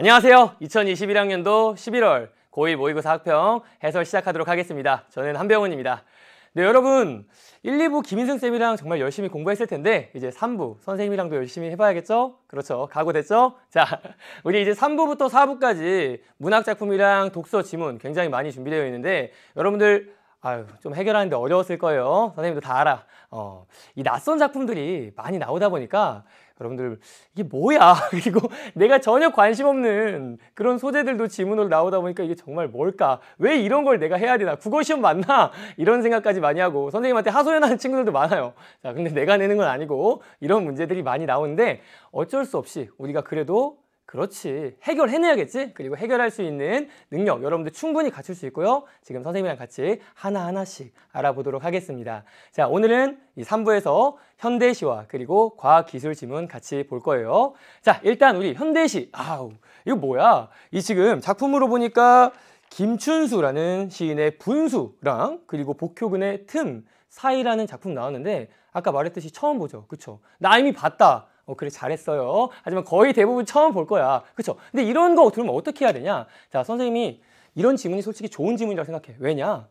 안녕하세요. 2021학년도 11월 고2 모의고사 학평 해설 시작하도록 하겠습니다. 저는 한병훈입니다. 네, 여러분 1, 2부 김인승 쌤이랑 정말 열심히 공부했을 텐데 이제 3부 선생님이랑도 열심히 해봐야겠죠? 그렇죠. 각오됐죠? 자, 우리 이제 3부부터 4부까지 문학작품이랑 독서 지문 굉장히 많이 준비되어 있는데 여러분들 아유, 좀 해결하는데 어려웠을 거예요. 선생님도 다 알아. 어, 이 낯선 작품들이 많이 나오다 보니까 여러분들 이게 뭐야? 그리고 내가 전혀 관심 없는 그런 소재들도 지문으로 나오다 보니까 이게 정말 뭘까? 왜 이런 걸 내가 해야 되나? 국어 시험 맞나? 이런 생각까지 많이 하고 선생님한테 하소연하는 친구들도 많아요. 자, 근데 내가 내는 건 아니고 이런 문제들이 많이 나오는데 어쩔 수 없이 우리가 그래도 그렇지. 해결해내야겠지? 그리고 해결할 수 있는 능력 여러분들 충분히 갖출 수 있고요. 지금 선생님이랑 같이 하나하나씩 알아보도록 하겠습니다. 자, 오늘은 이 3부에서 현대시와 그리고 과학기술 지문 같이 볼 거예요. 자, 일단 우리 현대시. 아우, 이거 뭐야? 이 지금 작품으로 보니까 김춘수라는 시인의 분수랑 그리고 복효근의 틈 사이라는 작품 나왔는데 아까 말했듯이 처음 보죠. 그쵸? 나 이미 봤다. 어 그래 잘했어요. 하지만 거의 대부분 처음 볼 거야. 그렇죠? 근데 이런 거 들으면 어떻게 해야 되냐? 자 선생님이 이런 질문이 솔직히 좋은 질문이라고 생각해. 왜냐?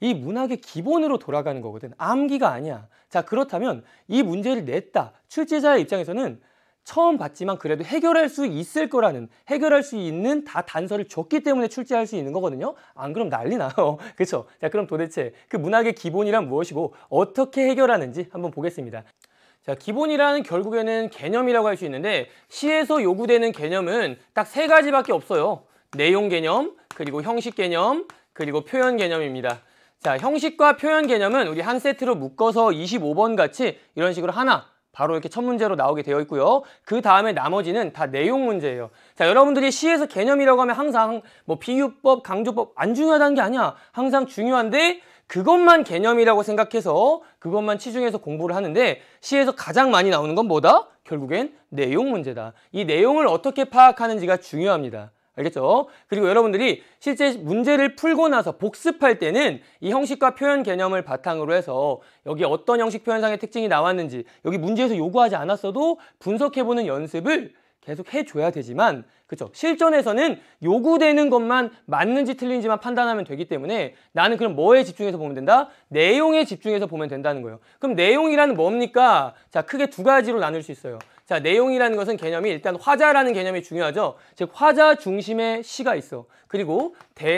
이 문학의 기본으로 돌아가는 거거든. 암기가 아니야. 자 그렇다면 이 문제를 냈다. 출제자의 입장에서는 처음 봤지만 그래도 해결할 수 있을 거라는 해결할 수 있는 다 단서를 줬기 때문에 출제할 수 있는 거거든요. 안 그럼 난리 나요. 그렇죠? 자, 그럼 도대체 그 문학의 기본이란 무엇이고 어떻게 해결하는지 한번 보겠습니다. 자, 기본이라는 결국에는 개념이라고 할 수 있는데 시에서 요구되는 개념은 딱 세 가지밖에 없어요. 내용 개념, 그리고 형식 개념, 그리고 표현 개념입니다. 자, 형식과 표현 개념은 우리 한 세트로 묶어서 25번 같이 이런 식으로 하나, 바로 이렇게 첫 문제로 나오게 되어 있고요. 그 다음에 나머지는 다 내용 문제예요. 자, 여러분들이 시에서 개념이라고 하면 항상 뭐 비유법, 강조법 안 중요하다는 게 아니야. 항상 중요한데 그것만 개념이라고 생각해서 그것만 치중해서 공부를 하는데 시에서 가장 많이 나오는 건 뭐다? 결국엔 내용 문제다. 이 내용을 어떻게 파악하는지가 중요합니다. 알겠죠? 그리고 여러분들이 실제 문제를 풀고 나서 복습할 때는 이 형식과 표현 개념을 바탕으로 해서 여기 어떤 형식 표현상의 특징이 나왔는지 여기 문제에서 요구하지 않았어도 분석해보는 연습을 계속 해줘야 되지만 그렇죠 실전에서는 요구되는 것만 맞는지 틀린지만 판단하면 되기 때문에 나는 그럼 뭐에 집중해서 보면 된다? 내용에 집중해서 보면 된다는 거예요 그럼 내용이라는 뭡니까? 자 크게 두 가지로 나눌 수 있어요 자 내용이라는 것은 개념이 일단 화자라는 개념이 중요하죠 즉 화자 중심의 시가 있어 그리고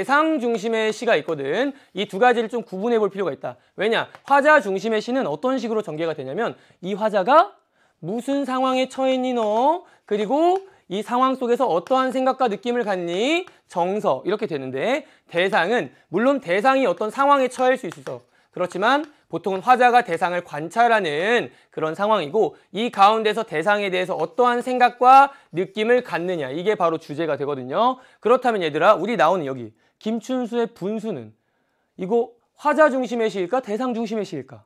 대상 중심의 시가 있거든 이 두 가지를 좀 구분해 볼 필요가 있다 왜냐 화자 중심의 시는 어떤 식으로 전개가 되냐면 이 화자가 무슨 상황에 처했니 너? 그리고 이 상황 속에서 어떠한 생각과 느낌을 갖니? 정서 이렇게 되는데 대상은 물론 대상이 어떤 상황에 처할 수 있어서 그렇지만 보통은 화자가 대상을 관찰하는 그런 상황이고 이 가운데서 대상에 대해서 어떠한 생각과 느낌을 갖느냐 이게 바로 주제가 되거든요. 그렇다면 얘들아 우리 나오는 여기 김춘수의 분수는 이거 화자 중심의 시일까 대상 중심의 시일까?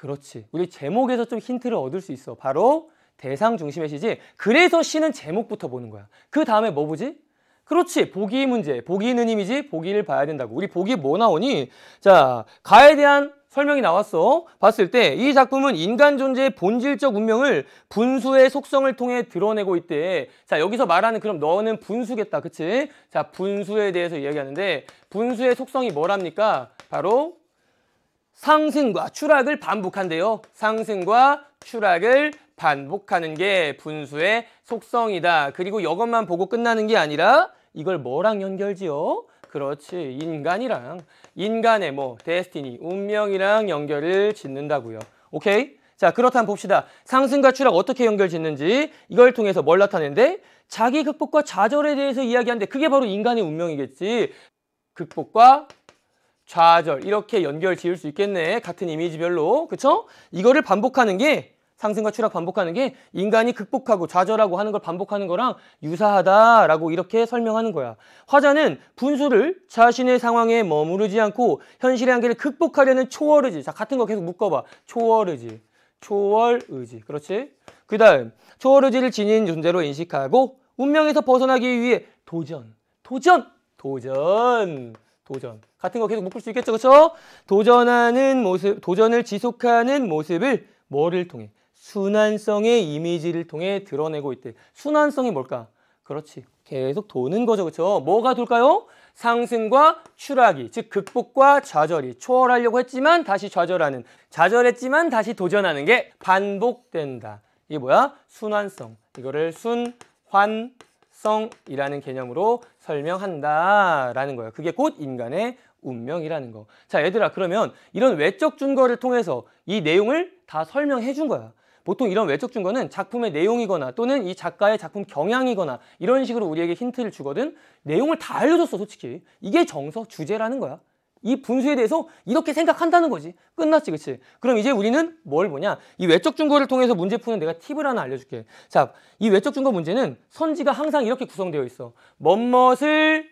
그렇지. 우리 제목에서 좀 힌트를 얻을 수 있어. 바로 대상 중심의 시지. 그래서 시는 제목부터 보는 거야. 그 다음에 뭐 보지? 그렇지. 보기 문제. 보기 있는 힘이지. 보기를 봐야 된다고. 우리 보기 뭐 나오니? 자, 가에 대한 설명이 나왔어. 봤을 때 이 작품은 인간 존재의 본질적 운명을 분수의 속성을 통해 드러내고 있대. 자, 여기서 말하는 그럼 너는 분수겠다. 그치? 자, 분수에 대해서 이야기하는데 분수의 속성이 뭐랍니까? 바로 상승과 추락을 반복한대요. 상승과 추락을 반복하는 게 분수의 속성이다. 그리고 이것만 보고 끝나는 게 아니라 이걸 뭐랑 연결지요? 그렇지, 인간이랑. 인간의 뭐, 데스티니, 운명이랑 연결을 짓는다고요. 오케이? 자, 그렇다면 봅시다. 상승과 추락 어떻게 연결 짓는지 이걸 통해서 뭘 나타내는데 자기 극복과 좌절에 대해서 이야기하는데 그게 바로 인간의 운명이겠지. 극복과 좌절 이렇게 연결 지을 수 있겠네. 같은 이미지별로. 그쵸? 이거를 반복하는 게 상승과 추락 반복하는 게 인간이 극복하고 좌절하고 하는 걸 반복하는 거랑 유사하다라고 이렇게 설명하는 거야. 화자는 분수를 자신의 상황에 머무르지 않고 현실의 한계를 극복하려는 초월 의지. 자, 같은 거 계속 묶어봐. 초월 의지. 초월 의지. 그렇지? 그 다음, 초월 의지를 지닌 존재로 인식하고 운명에서 벗어나기 위해 도전. 도전! 도전! 도전. 같은 거 계속 묶을 수 있겠죠, 그렇죠? 도전하는 모습, 도전을 지속하는 모습을 뭐를 통해? 순환성의 이미지를 통해 드러내고 있대. 순환성이 뭘까? 그렇지. 계속 도는 거죠, 그렇죠? 뭐가 돌까요? 상승과 추락이, 즉 극복과 좌절이 초월하려고 했지만 다시 좌절하는, 좌절했지만 다시 도전하는 게 반복된다. 이게 뭐야? 순환성. 이거를 순환 성이라는 개념으로 설명한다라는 거예요. 그게 곧 인간의 운명이라는 거. 자, 얘들아 그러면 이런 외적 증거를 통해서 이 내용을 다 설명해 준 거야. 보통 이런 외적 증거는 작품의 내용이거나 또는 이 작가의 작품 경향이거나 이런 식으로 우리에게 힌트를 주거든 내용을 다 알려줬어 솔직히 이게 정서 주제라는 거야 이 분수에 대해서 이렇게 생각한다는 거지. 끝났지, 그치? 그럼 이제 우리는 뭘 보냐? 이 외적 증거를 통해서 문제 푸는 내가 팁을 하나 알려줄게. 자, 이 외적 증거 문제는 선지가 항상 이렇게 구성되어 있어. 멋멋을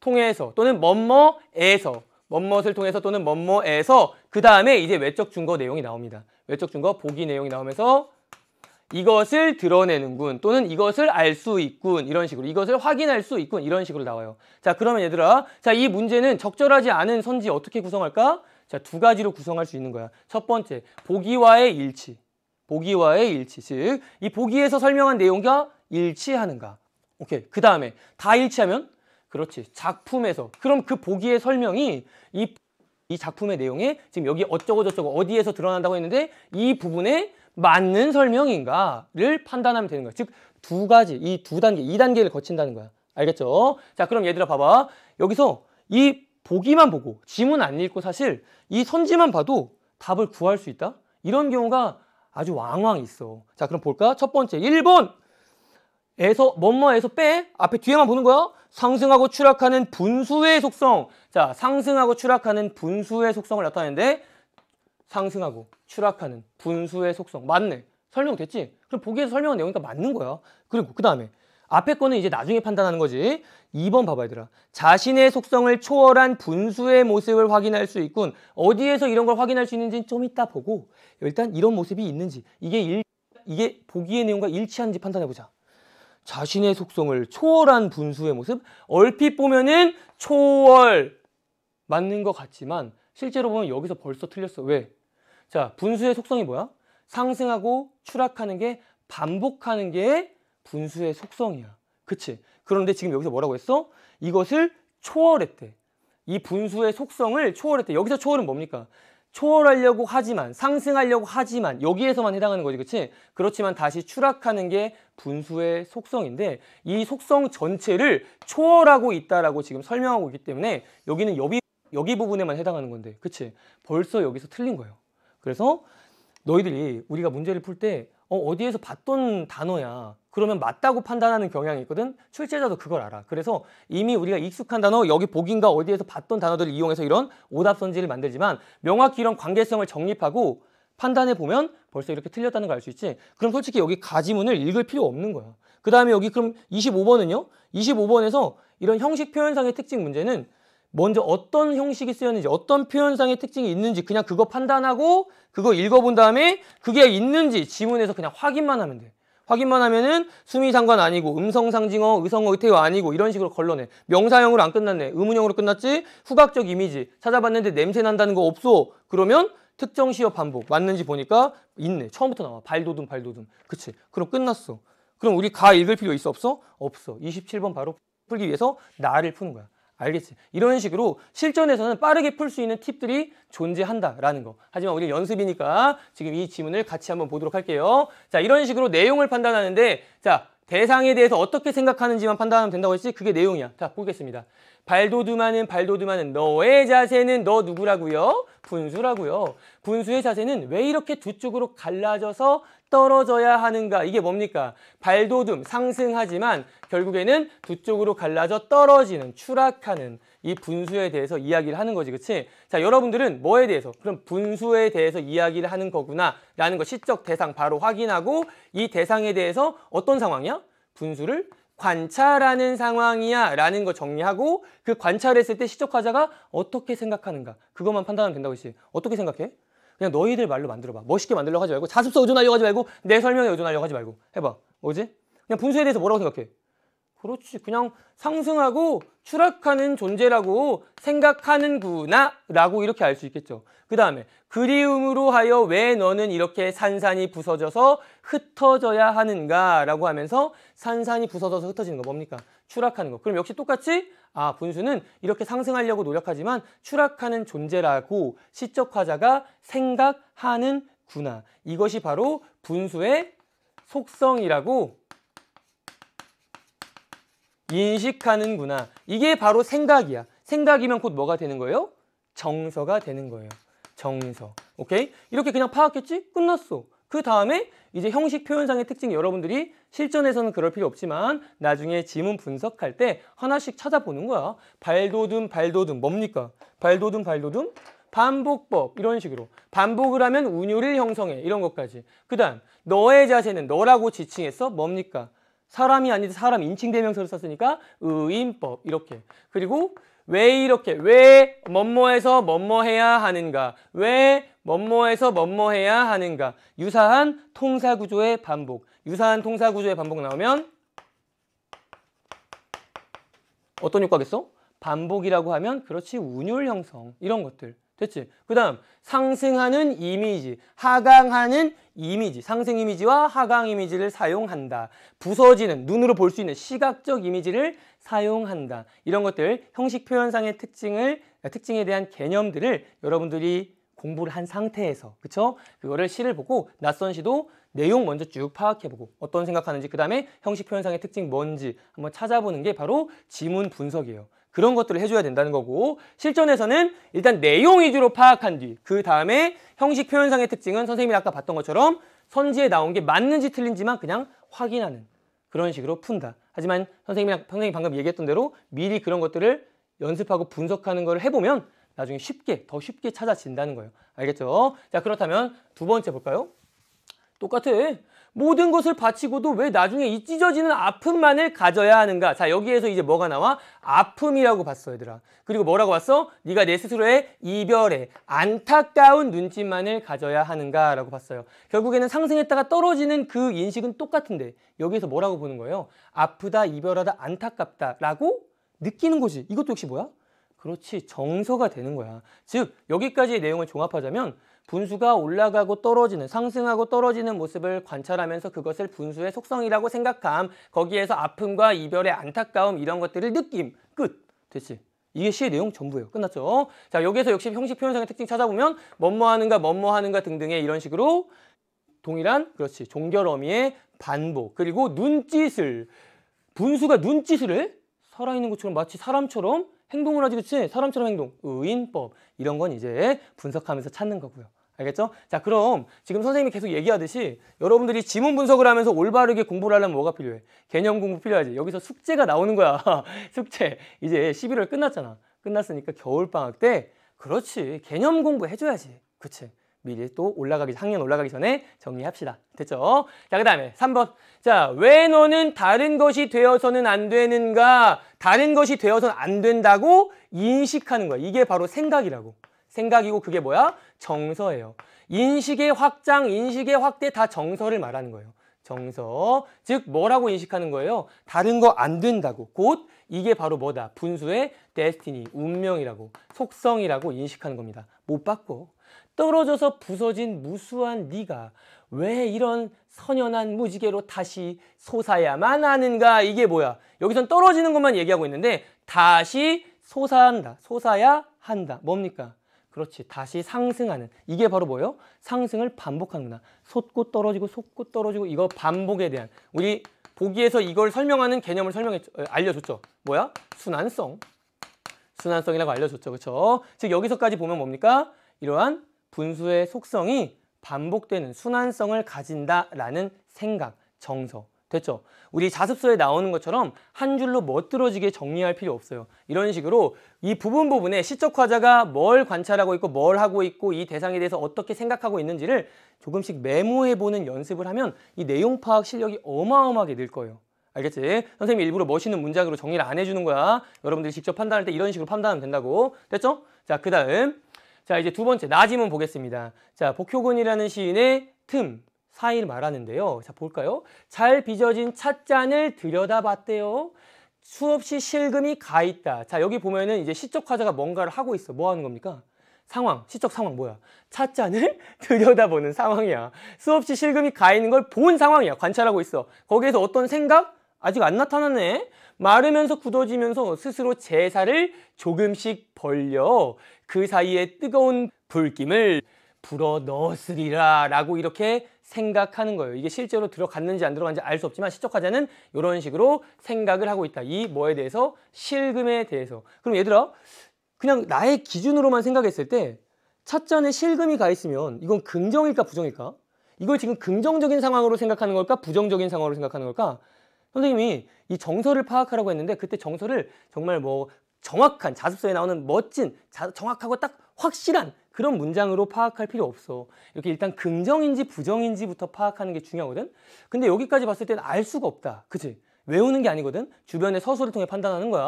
통해서 또는 멋머에서 멋멋을 통해서 또는 멋머에서 그 다음에 이제 외적 증거 내용이 나옵니다. 외적 증거 보기 내용이 나오면서 이것을 드러내는군 또는 이것을 알 수 있군 이런 식으로 이것을 확인할 수 있군 이런 식으로 나와요 자 그러면 얘들아 자 이 문제는 적절하지 않은 선지 어떻게 구성할까? 자 두 가지로 구성할 수 있는 거야 첫 번째 보기와의 일치 보기와의 일치 즉 이 보기에서 설명한 내용과 일치하는가 오케이 그 다음에 다 일치하면 그렇지 작품에서 그럼 그 보기의 설명이 이, 이 작품의 내용에 지금 여기 어쩌고저쩌고 어디에서 드러난다고 했는데 이 부분에 맞는 설명인가를 판단하면 되는 거야. 즉, 두 가지, 이 두 단계, 이단계를 거친다는 거야. 알겠죠? 자, 그럼 얘들아 봐봐. 여기서 이 보기만 보고 지문 안 읽고 사실 이 선지만 봐도 답을 구할 수 있다? 이런 경우가 아주 왕왕 있어. 자, 그럼 볼까? 첫 번째, 1번! 에서, 뭐뭐에서 빼? 앞에 뒤에만 보는 거야? 상승하고 추락하는 분수의 속성. 자, 상승하고 추락하는 분수의 속성을 나타내는데 상승하고 추락하는 분수의 속성 맞네 설명됐지? 그럼 보기에서 설명한 내용이니 그러니까 맞는 거야 그리고 그 다음에 앞에 거는 이제 나중에 판단하는 거지 2번 봐봐 얘들아 자신의 속성을 초월한 분수의 모습을 확인할 수 있군 어디에서 이런 걸 확인할 수 있는지는 좀 이따 보고 일단 이런 모습이 있는지 이게 일, 이게 보기의 내용과 일치하는지 판단해보자 자신의 속성을 초월한 분수의 모습 얼핏 보면은 초월 맞는 것 같지만 실제로 보면 여기서 벌써 틀렸어 왜? 자, 분수의 속성이 뭐야? 상승하고 추락하는 게 반복하는 게 분수의 속성이야. 그치? 그런데 지금 여기서 뭐라고 했어? 이것을 초월했대. 이 분수의 속성을 초월했대. 여기서 초월은 뭡니까? 초월하려고 하지만, 상승하려고 하지만, 여기에서만 해당하는 거지, 그치? 그렇지만 다시 추락하는 게 분수의 속성인데, 이 속성 전체를 초월하고 있다라고 지금 설명하고 있기 때문에, 여기는 여기, 여기 부분에만 해당하는 건데, 그치? 벌써 여기서 틀린 거예요. 그래서 너희들이 우리가 문제를 풀 때 어, 어디에서 봤던 단어야. 그러면 맞다고 판단하는 경향이 있거든. 출제자도 그걸 알아. 그래서 이미 우리가 익숙한 단어, 여기 보긴가 어디에서 봤던 단어들을 이용해서 이런 오답 선지를 만들지만 명확히 이런 관계성을 정립하고 판단해 보면 벌써 이렇게 틀렸다는 걸 알 수 있지. 그럼 솔직히 여기 가지문을 읽을 필요 없는 거야. 그 다음에 여기 그럼 25번은요? 25번에서 이런 형식 표현상의 특징 문제는 먼저 어떤 형식이 쓰였는지 어떤 표현상의 특징이 있는지 그냥 그거 판단하고 그거 읽어본 다음에 그게 있는지 지문에서 그냥 확인만 하면 돼. 확인만 하면은 수미상관 아니고 음성상징어, 의성어, 의태어 아니고 이런 식으로 걸러내. 명사형으로 안 끝났네. 의문형으로 끝났지. 후각적 이미지 찾아봤는데 냄새 난다는 거 없어. 그러면 특정 시어 반복 맞는지 보니까 있네. 처음부터 나와. 발도듬 발도듬. 그치? 그럼 끝났어. 그럼 우리 가 읽을 필요 있어 없어? 없어. 27번 바로 풀기 위해서 나를 푸는 거야. 알겠어요 이런 식으로 실전에서는 빠르게 풀 수 있는 팁들이 존재한다라는 거. 하지만 우리 연습이니까 지금 이 지문을 같이 한번 보도록 할게요. 자, 이런 식으로 내용을 판단하는데 자, 대상에 대해서 어떻게 생각하는지만 판단하면 된다고 했지? 그게 내용이야. 자, 보겠습니다. 발도듬하는 발도듬하는 너의 자세는 너 누구라고요? 분수라고요. 분수의 자세는 왜 이렇게 두 쪽으로 갈라져서 떨어져야 하는가? 이게 뭡니까? 발도듬 상승하지만 결국에는 두 쪽으로 갈라져 떨어지는 추락하는 이 분수에 대해서 이야기를 하는 거지, 그치? 자, 여러분들은 뭐에 대해서? 그럼 분수에 대해서 이야기를 하는 거구나 라는 거 시적 대상 바로 확인하고 이 대상에 대해서 어떤 상황이야? 분수를 관찰하는 상황이야 라는 거 정리하고 그 관찰했을 때 시적화자가 어떻게 생각하는가 그것만 판단하면 된다고 했지 어떻게 생각해? 그냥 너희들 말로 만들어봐 멋있게 만들려고 하지 말고 자습서 의존하려고 하지 말고 내 설명에 의존하려고 하지 말고 해봐 뭐지? 그냥 분수에 대해서 뭐라고 생각해? 그렇지 그냥 상승하고 추락하는 존재라고 생각하는구나 라고 이렇게 알 수 있겠죠. 그 다음에 그리움으로 하여 왜 너는 이렇게 산산이 부서져서 흩어져야 하는가 라고 하면서 산산이 부서져서 흩어지는 거 뭡니까? 추락하는 거. 그럼 역시 똑같이 아 분수는 이렇게 상승하려고 노력하지만 추락하는 존재라고 시적화자가 생각하는구나. 이것이 바로 분수의 속성이라고 인식하는구나. 이게 바로 생각이야. 생각이면 곧 뭐가 되는 거예요? 정서가 되는 거예요. 정서. 오케이? 이렇게 그냥 파악했지? 끝났어. 그 다음에 이제 형식 표현상의 특징 여러분들이 실전에서는 그럴 필요 없지만 나중에 지문 분석할 때 하나씩 찾아보는 거야. 발도듬, 발도듬 뭡니까? 발도듬, 발도듬 반복법 이런 식으로 반복을 하면 운율을 형성해 이런 것까지 그 다음 너의 자세는 너라고 지칭해서 뭡니까? 사람이 아닌 사람 인칭 대명사로 썼으니까 의인법 이렇게 그리고 왜 이렇게 왜 뭐뭐에서 뭐뭐 해야 하는가 왜 뭐뭐에서 뭐뭐 해야 하는가 유사한 통사 구조의 반복 유사한 통사 구조의 반복 나오면 어떤 효과겠어? 반복이라고 하면 그렇지 운율 형성 이런 것들 됐지? 그 다음 상승하는 이미지, 하강하는 이미지, 상승 이미지와 하강 이미지를 사용한다. 부서지는, 눈으로 볼 수 있는 시각적 이미지를 사용한다. 이런 것들, 형식 표현상의 특징을, 아, 특징에 대한 개념들을 여러분들이 공부를 한 상태에서, 그쵸? 그거를 시를 보고 낯선 시도 내용 먼저 쭉 파악해보고 어떤 생각하는지, 그 다음에 형식 표현상의 특징 뭔지 한번 찾아보는 게 바로 지문 분석이에요. 그런 것들을 해줘야 된다는 거고 실전에서는 일단 내용 위주로 파악한 뒤 그 다음에 형식 표현상의 특징은 선생님이 아까 봤던 것처럼 선지에 나온 게 맞는지 틀린지만 그냥 확인하는 그런 식으로 푼다. 하지만 선생님이 선생님 방금 얘기했던 대로 미리 그런 것들을 연습하고 분석하는 걸 해보면 나중에 쉽게 더 쉽게 찾아진다는 거예요. 알겠죠? 자 그렇다면 두 번째 볼까요? 똑같아. 모든 것을 바치고도 왜 나중에 이 찢어지는 아픔만을 가져야 하는가? 자, 여기에서 이제 뭐가 나와? 아픔이라고 봤어, 얘들아. 그리고 뭐라고 봤어? 네가 내 스스로의 이별에 안타까운 눈짓만을 가져야 하는가라고 봤어요. 결국에는 상승했다가 떨어지는 그 인식은 똑같은데 여기에서 뭐라고 보는 거예요? 아프다, 이별하다, 안타깝다라고 느끼는 거지. 이것도 역시 뭐야? 그렇지, 정서가 되는 거야. 즉, 여기까지의 내용을 종합하자면 분수가 올라가고 떨어지는 상승하고 떨어지는 모습을 관찰하면서 그것을 분수의 속성이라고 생각함 거기에서 아픔과 이별의 안타까움 이런 것들을 느낌 끝 됐지 이게 시의 내용 전부예요. 끝났죠? 자, 여기에서 역시 형식 표현상의 특징 찾아보면 뭐뭐 하는가 뭐뭐 하는가 등등의 이런 식으로 동일한 그렇지 종결어미의 반복 그리고 눈짓을 분수가 눈짓을 살아있는 것처럼 마치 사람처럼 행동을 하지 그치? 사람처럼 행동, 의인법 이런 건 이제 분석하면서 찾는 거고요. 알겠죠? 자 그럼 지금 선생님이 계속 얘기하듯이 여러분들이 지문 분석을 하면서 올바르게 공부를 하려면 뭐가 필요해? 개념 공부 필요하지. 여기서 숙제가 나오는 거야. 숙제. 이제 11월 끝났잖아. 끝났으니까 겨울방학 때 그렇지. 개념 공부 해줘야지. 그치? 미리 또 올라가기 학년 올라가기 전에 정리합시다. 됐죠? 자, 그다음에 3번. 자, 왜 너는 다른 것이 되어서는 안 되는가? 다른 것이 되어서는 안 된다고 인식하는 거야. 이게 바로 생각이라고. 생각이고 그게 뭐야? 정서예요. 인식의 확장, 인식의 확대 다 정서를 말하는 거예요. 정서. 즉 뭐라고 인식하는 거예요? 다른 거 안 된다고. 곧 이게 바로 뭐다? 분수의 데스티니, 운명이라고, 속성이라고 인식하는 겁니다. 못 받고 떨어져서 부서진 무수한 네가 왜 이런 선연한 무지개로 다시 솟아야만 하는가? 이게 뭐야? 여기선 떨어지는 것만 얘기하고 있는데 다시 솟아한다. 솟아야 한다. 뭡니까? 그렇지. 다시 상승하는. 이게 바로 뭐예요? 상승을 반복하는구나. 솟고 떨어지고 솟고 떨어지고 이거 반복에 대한 우리 보기에서 이걸 설명하는 개념을 설명해 어, 알려줬죠. 뭐야? 순환성. 순환성이라고 알려줬죠. 그렇죠? 즉 여기서까지 보면 뭡니까? 이러한 분수의 속성이 반복되는 순환성을 가진다라는 생각, 정서. 됐죠? 우리 자습서에 나오는 것처럼 한 줄로 멋들어지게 정리할 필요 없어요. 이런 식으로 이 부분 부분에 시적 화자가 뭘 관찰하고 있고 뭘 하고 있고 이 대상에 대해서 어떻게 생각하고 있는지를 조금씩 메모해보는 연습을 하면 이 내용 파악 실력이 어마어마하게 늘 거예요. 알겠지? 선생님이 일부러 멋있는 문장으로 정리를 안 해주는 거야. 여러분들이 직접 판단할 때 이런 식으로 판단하면 된다고. 됐죠? 자, 그 다음. 자, 이제 두 번째, 나짐은 보겠습니다. 자, 복효근이라는 시인의 틈, 사인을 말하는데요. 자, 볼까요? 잘 빚어진 찻잔을 들여다봤대요. 수없이 실금이 가 있다. 자, 여기 보면은 이제 시적 화자가 뭔가를 하고 있어. 뭐 하는 겁니까? 상황, 시적 상황 뭐야? 찻잔을 들여다보는 상황이야. 수없이 실금이 가 있는 걸 본 상황이야. 관찰하고 있어. 거기에서 어떤 생각? 아직 안 나타나네. 마르면서 굳어지면서 스스로 제사를 조금씩 벌려 그 사이에 뜨거운 불김을 불어 넣었으리라 라고 이렇게 생각하는 거예요. 이게 실제로 들어갔는지 안 들어갔는지 알 수 없지만 시적화자는 이런 식으로 생각을 하고 있다. 이 뭐에 대해서? 실금에 대해서. 그럼 얘들아 그냥 나의 기준으로만 생각했을 때첫잔에 실금이 가 있으면 이건 긍정일까 부정일까? 이걸 지금 긍정적인 상황으로 생각하는 걸까 부정적인 상황으로 생각하는 걸까? 선생님이 이 정서를 파악하라고 했는데 그때 정서를 정말 뭐 정확한 자습서에 나오는 멋진 자, 정확하고 딱 확실한 그런 문장으로 파악할 필요 없어. 이렇게 일단 긍정인지 부정인지부터 파악하는 게 중요하거든. 근데 여기까지 봤을 때는 알 수가 없다. 그치? 외우는 게 아니거든. 주변의 서술을 통해 판단하는 거야.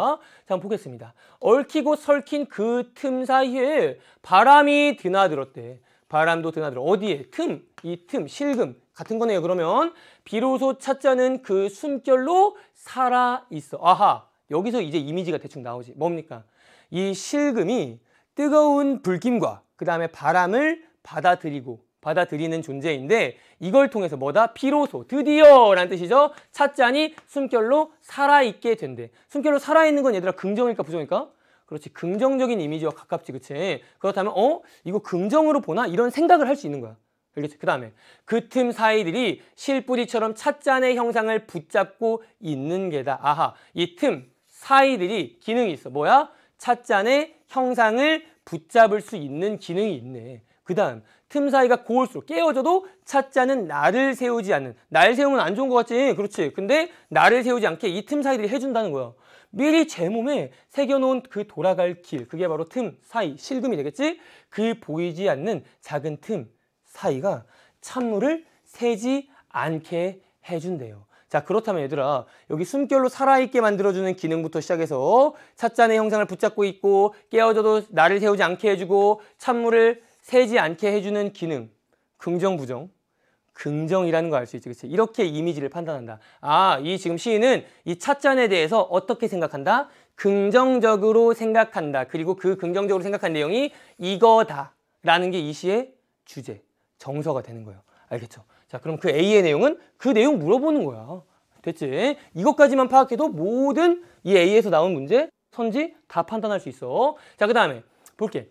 자, 한번 보겠습니다. 얽히고 설킨 그 틈 사이에 바람이 드나들었대. 바람도 드나들어. 어디에? 틈. 이 틈, 실금. 같은 거네요, 그러면. 비로소 찾자는 그 숨결로 살아있어. 아하. 여기서 이제 이미지가 대충 나오지. 뭡니까? 이 실금이 뜨거운 불김과 그 다음에 바람을 받아들이고 받아들이는 존재인데 이걸 통해서 뭐다? 피로소 드디어 라는 뜻이죠. 찻잔이 숨결로 살아있게 된대. 숨결로 살아있는 건 얘들아 긍정일까 부정일까? 그렇지 긍정적인 이미지와 가깝지 그치? 그렇다면 어? 이거 긍정으로 보나? 이런 생각을 할 수 있는 거야. 그 다음에 그 틈 사이들이 실뿌리처럼 찻잔의 형상을 붙잡고 있는 게다. 아하 이 틈 사이들이 기능이 있어. 뭐야? 찻잔의 형상을 붙잡을 수 있는 기능이 있네. 그 다음 틈 사이가 고울수록 깨어져도 찻잔은 나를 세우지 않는 날 세우면 안 좋은 것 같지 그렇지 근데 나를 세우지 않게 이 틈 사이들이 해준다는 거야 미리 제 몸에 새겨놓은 그 돌아갈 길 그게 바로 틈 사이 실금이 되겠지 그 보이지 않는 작은 틈 사이가 찬물을 새지 않게 해준대요 자 그렇다면 얘들아 여기 숨결로 살아있게 만들어주는 기능부터 시작해서 찻잔의 형상을 붙잡고 있고 깨어져도 나를 세우지 않게 해주고 찬물을 새지 않게 해주는 기능 긍정 부정 긍정이라는 거 알 수 있지 그치 이렇게 이미지를 판단한다 아 이 지금 시인은 이 찻잔에 대해서 어떻게 생각한다 긍정적으로 생각한다 그리고 그 긍정적으로 생각한 내용이 이거다 라는 게 이 시의 주제 정서가 되는 거예요 알겠죠 자, 그럼 그 A의 내용은 그 내용 물어보는 거야. 됐지? 이것까지만 파악해도 모든 이 A에서 나온 문제, 선지 다 판단할 수 있어. 자, 그 다음에 볼게.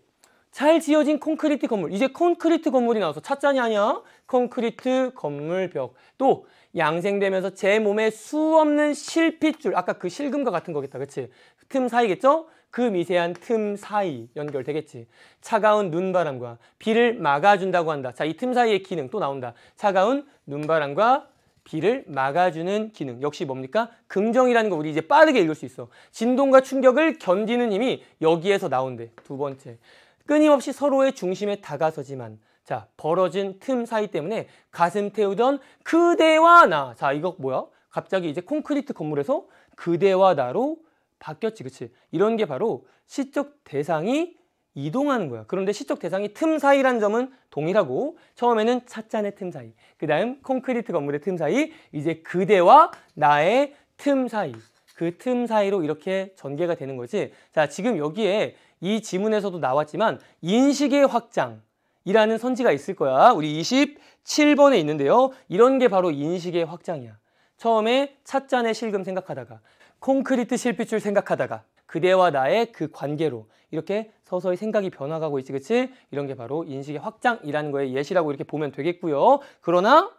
잘 지어진 콘크리트 건물. 이제 콘크리트 건물이 나와서 찻잔이 아니야. 콘크리트 건물 벽. 또 양생되면서 제 몸에 수 없는 실핏줄 아까 그 실금과 같은 거겠다 그치? 틈 사이겠죠? 그 미세한 틈 사이 연결되겠지. 차가운 눈바람과 비를 막아준다고 한다. 자, 이 틈 사이의 기능 또 나온다. 차가운 눈바람과 비를 막아주는 기능. 역시 뭡니까? 긍정이라는 거 우리 이제 빠르게 읽을 수 있어. 진동과 충격을 견디는 힘이 여기에서 나온대. 두 번째. 끊임없이 서로의 중심에 다가서지만 자, 벌어진 틈 사이 때문에 가슴 태우던 그대와 나. 자, 이거 뭐야? 갑자기 이제 콘크리트 건물에서 그대와 나로 바뀌었지, 그치? 이런 게 바로 시적 대상이 이동하는 거야. 그런데 시적 대상이 틈 사이란 점은 동일하고 처음에는 찻잔의 틈 사이, 그 다음 콘크리트 건물의 틈 사이, 이제 그대와 나의 틈 사이, 그 틈 사이로 이렇게 전개가 되는 거지. 자, 지금 여기에 이 지문에서도 나왔지만 인식의 확장, 이라는 선지가 있을 거야. 우리 27번에 있는데요. 이런 게 바로 인식의 확장이야. 처음에 찻잔의 실금 생각하다가 콘크리트 실핏줄 생각하다가 그대와 나의 그 관계로 이렇게 서서히 생각이 변화가고 있지 그치? 이런 게 바로 인식의 확장이라는 거의 예시라고 이렇게 보면 되겠고요. 그러나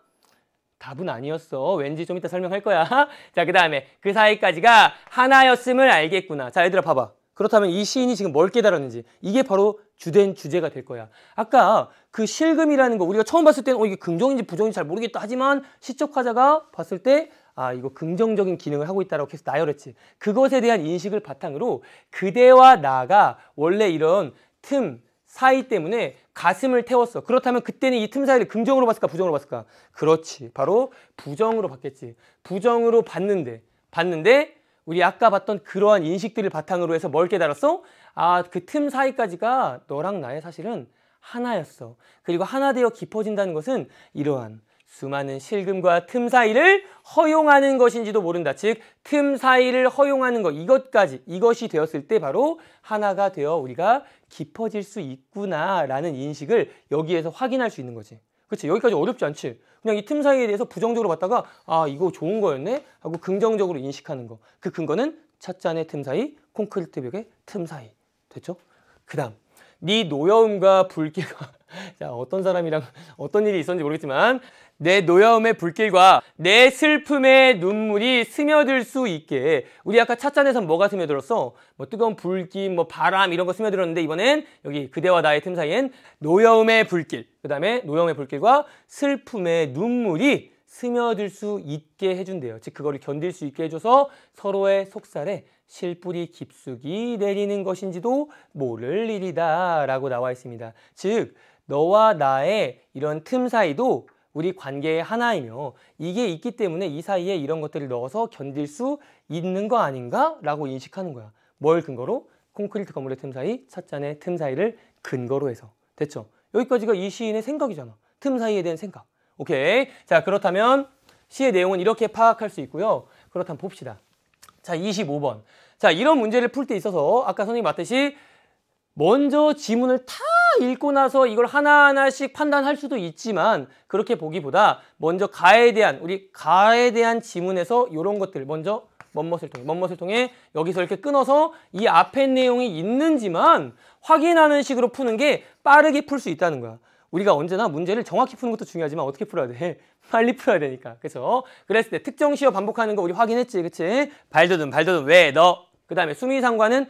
답은 아니었어. 왠지 좀 이따 설명할 거야. 자, 그 다음에 그 사이까지가 하나였음을 알겠구나. 자, 얘들아 봐봐. 그렇다면 이 시인이 지금 뭘 깨달았는지 이게 바로 주된 주제가 될 거야. 아까 그 실금이라는 거 우리가 처음 봤을 때는 어 이게 긍정인지 부정인지 잘 모르겠다 하지만 시적 화자가 봤을 때 아, 이거 긍정적인 기능을 하고 있다고 계속 나열했지. 그것에 대한 인식을 바탕으로 그대와 나가 원래 이런 틈 사이 때문에 가슴을 태웠어. 그렇다면 그때는 이 틈 사이를 긍정으로 봤을까 부정으로 봤을까? 그렇지. 바로 부정으로 봤겠지. 부정으로 봤는데 봤는데 우리 아까 봤던 그러한 인식들을 바탕으로 해서 뭘 깨달았어? 아, 그 틈 사이까지가 너랑 나의 사실은 하나였어. 그리고 하나 되어 깊어진다는 것은 이러한 수많은 실금과 틈 사이를 허용하는 것인지도 모른다. 즉, 틈 사이를 허용하는 것, 이것까지, 이것이 되었을 때 바로 하나가 되어 우리가 깊어질 수 있구나라는 인식을 여기에서 확인할 수 있는 거지. 그렇지 여기까지 어렵지 않지 그냥 이 틈 사이에 대해서 부정적으로 봤다가 아 이거 좋은 거였네 하고 긍정적으로 인식하는 거 그 근거는 찻잔의 틈 사이 콘크리트 벽의 틈 사이 됐죠? 그 다음 네 노여움과 불길과 자 어떤 사람이랑 어떤 일이 있었는지 모르겠지만 내 노여움의 불길과 내 슬픔의 눈물이 스며들 수 있게 우리 아까 찻잔에선 뭐가 스며들었어? 뭐 뜨거운 불길, 뭐 바람 이런 거 스며들었는데 이번엔 여기 그대와 나의 틈 사이엔 노여움의 불길 그 다음에 노여움의 불길과 슬픔의 눈물이 스며들 수 있게 해준대요 즉 그거를 견딜 수 있게 해줘서 서로의 속살에 실뿌리 깊숙이 내리는 것인지도 모를 일이다 라고 나와 있습니다. 즉, 너와 나의 이런 틈 사이도 우리 관계의 하나이며 이게 있기 때문에 이 사이에 이런 것들을 넣어서 견딜 수 있는 거 아닌가? 라고 인식하는 거야. 뭘 근거로? 콘크리트 건물의 틈 사이, 찻잔의 틈 사이를 근거로 해서. 됐죠? 여기까지가 이 시인의 생각이잖아. 틈 사이에 대한 생각. 오케이. 자, 그렇다면 시의 내용은 이렇게 파악할 수 있고요. 그렇다면 봅시다. 자, 25번. 자, 이런 문제를 풀 때 있어서 아까 선생님 맞듯이 먼저 지문을 다 읽고 나서 이걸 하나하나씩 판단할 수도 있지만 그렇게 보기보다 먼저 가에 대한 우리 가에 대한 지문에서 이런 것들 먼저 멋멋을 통해 먼멋을 통해 여기서 이렇게 끊어서 이 앞에 내용이 있는지만 확인하는 식으로 푸는 게 빠르게 풀 수 있다는 거야. 우리가 언제나 문제를 정확히 푸는 것도 중요하지만 어떻게 풀어야 돼? 빨리 풀어야 되니까. 그래서 그랬을 때 특정 시어 반복하는 거 우리 확인했지, 그치? 발도듬발도듬 왜, 너. 그 다음에 수미상관은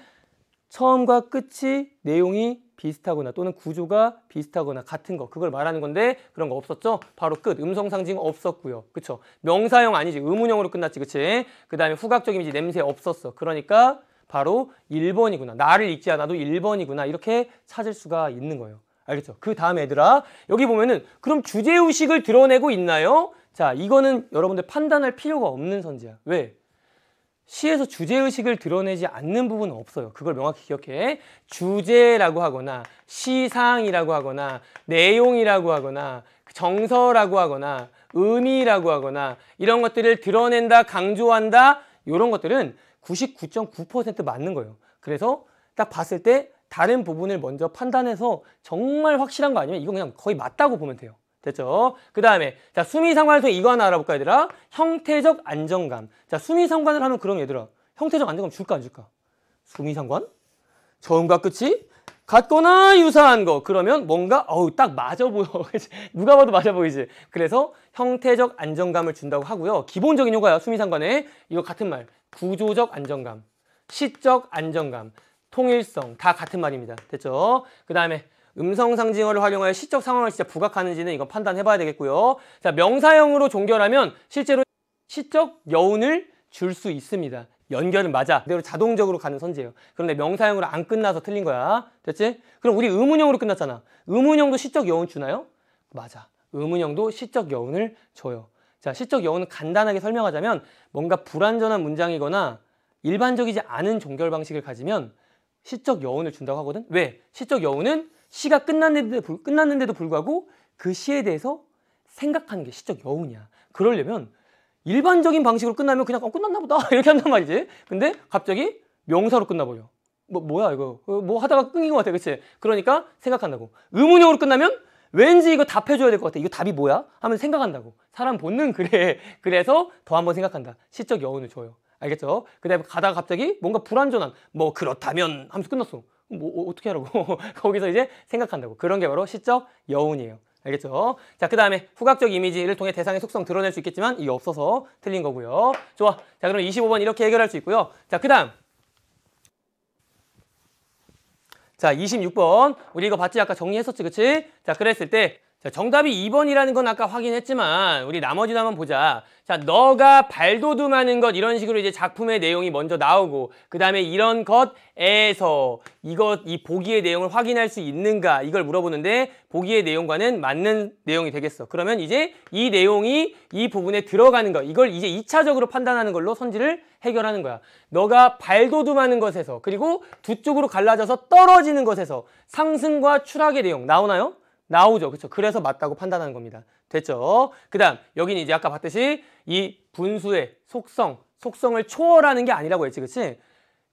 처음과 끝이 내용이 비슷하거나 또는 구조가 비슷하거나 같은 거 그걸 말하는 건데 그런 거 없었죠? 바로 끝 음성 상징 없었고요 그렇죠 명사형 아니지 의문형으로 끝났지 그치? 그 다음에 후각적인지 냄새 없었어 그러니까 바로 1번이구나 나를 읽지 않아도 1번이구나 이렇게 찾을 수가 있는 거예요 알겠죠? 그 다음 얘들아 여기 보면은 그럼 주제의식을 드러내고 있나요? 자 이거는 여러분들 판단할 필요가 없는 선지야. 왜? 시에서 주제의식을 드러내지 않는 부분은 없어요. 그걸 명확히 기억해. 주제라고 하거나 시상이라고 하거나 내용이라고 하거나 정서라고 하거나 의미라고 하거나 이런 것들을 드러낸다, 강조한다 이런 것들은 99.9% 맞는 거예요. 그래서 딱 봤을 때 다른 부분을 먼저 판단해서 정말 확실한 거 아니면 이건 그냥 거의 맞다고 보면 돼요. 됐죠? 그 다음에 자 수미 상관에서 이거 하나 알아볼까 얘들아? 형태적 안정감. 자 수미 상관을 하면 그럼 얘들아 형태적 안정감 줄까 안 줄까? 수미 상관? 저음과 끝이 같거나 유사한 거 그러면 뭔가 어우 딱 맞아 보여 누가 봐도 맞아 보이지 그래서 형태적 안정감을 준다고 하고요 기본적인 효과야 수미상관에 이거 같은 말 구조적 안정감 시적 안정감 통일성 다 같은 말입니다. 됐죠? 그 다음에 음성 상징어를 활용하여 시적 상황을 진짜 부각하는지는 이건 판단해 봐야 되겠고요. 자, 명사형으로 종결하면 실제로 시적 여운을 줄 수 있습니다. 연결은 맞아. 그대로 자동적으로 가는 선지예요 그런데 명사형으로 안 끝나서 틀린 거야. 됐지? 그럼 우리 의문형으로 끝났잖아. 의문형도 시적 여운 주나요? 맞아. 의문형도 시적 여운을 줘요. 자, 시적 여운은 간단하게 설명하자면 뭔가 불완전한 문장이거나 일반적이지 않은 종결 방식을 가지면 시적 여운을 준다고 하거든. 왜? 시적 여운은 시가 끝났는데도, 끝났는데도 불구하고 그 시에 대해서 생각하는 게 시적 여운이야. 그러려면 일반적인 방식으로 끝나면 그냥 어, 끝났나 보다 이렇게 한단 말이지. 근데 갑자기 명사로 끝나버려. 뭐 뭐야 이거 어, 뭐 하다가 끊긴 것 같아, 그렇지? 그러니까 생각한다고. 의문형으로 끝나면 왠지 이거 답해줘야 될 것 같아. 이거 답이 뭐야? 하면 생각한다고. 사람 본능 그래. 그래서 더 한번 생각한다. 시적 여운을 줘요. 알겠죠? 그 다음에 가다가 갑자기 뭔가 불안전한뭐 그렇다면 하면서 끝났어. 뭐 어, 어떻게 하라고 거기서 이제 생각한다고 그런 게 바로 시적 여운이에요. 알겠죠? 자, 그 다음에 후각적 이미지를 통해 대상의 속성 드러낼 수 있겠지만 이게 없어서 틀린 거고요. 좋아. 자, 그럼 25번 이렇게 해결할 수 있고요. 자, 그 다음 자, 26번. 우리 이거 봤지? 아까 정리했었지, 그치? 자, 그랬을 때 자, 정답이 2번이라는 건 아까 확인했지만 우리 나머지도 한번 보자. 자, 너가 발돋움하는것 이런 식으로 이제 작품의 내용이 먼저 나오고 그다음에 이런 것에서 이것 이 보기의 내용을 확인할 수 있는가 이걸 물어보는데 보기의 내용과는 맞는 내용이 되겠어. 그러면 이제 이 내용이 이 부분에 들어가는 거 이걸 이제 2차적으로 판단하는 걸로 선지를 해결하는 거야. 너가 발돋움하는 것에서 그리고 두 쪽으로 갈라져서 떨어지는 것에서 상승과 추락의 내용 나오나요? 나오죠. 그렇죠. 그래서 맞다고 판단하는 겁니다. 됐죠? 그 다음 여기는 이제 아까 봤듯이 이 분수의 속성, 속성을 초월하는 게 아니라고 했지. 그렇지?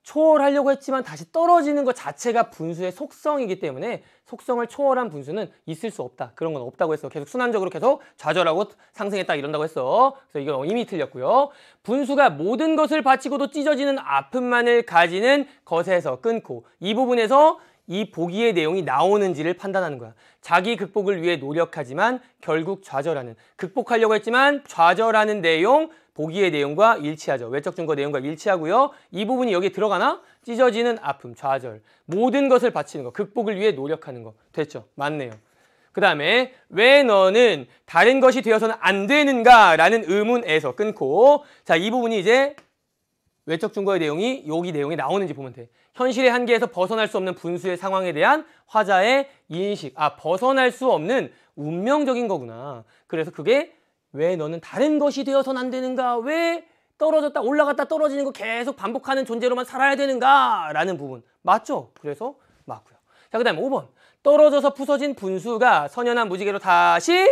초월하려고 했지만 다시 떨어지는 것 자체가 분수의 속성이기 때문에 속성을 초월한 분수는 있을 수 없다. 그런 건 없다고 했어. 계속 순환적으로 계속 좌절하고 상승했다 이런다고 했어. 그래서 이건 이미 틀렸고요. 분수가 모든 것을 바치고도 찢어지는 아픔만을 가지는 것에서 끊고 이 부분에서 이 보기의 내용이 나오는지를 판단하는 거야. 자기 극복을 위해 노력하지만 결국 좌절하는. 극복하려고 했지만 좌절하는 내용, 보기의 내용과 일치하죠. 외적 증거 내용과 일치하고요. 이 부분이 여기에 들어가나? 찢어지는 아픔, 좌절. 모든 것을 바치는 거. 극복을 위해 노력하는 거. 됐죠? 맞네요. 그 다음에 왜 너는 다른 것이 되어서는 안 되는가? 라는 의문에서 끊고 자, 이 부분이 이제 외적 증거의 내용이 여기 내용이 나오는지 보면 돼. 현실의 한계에서 벗어날 수 없는 분수의 상황에 대한 화자의 인식. 아, 벗어날 수 없는 운명적인 거구나. 그래서 그게 왜 너는 다른 것이 되어서는안 되는가? 왜 떨어졌다 올라갔다 떨어지는 거 계속 반복하는 존재로만 살아야 되는가? 라는 부분. 맞죠? 그래서 맞고요. 자, 그 다음에 5번. 떨어져서 부서진 분수가 선연한 무지개로 다시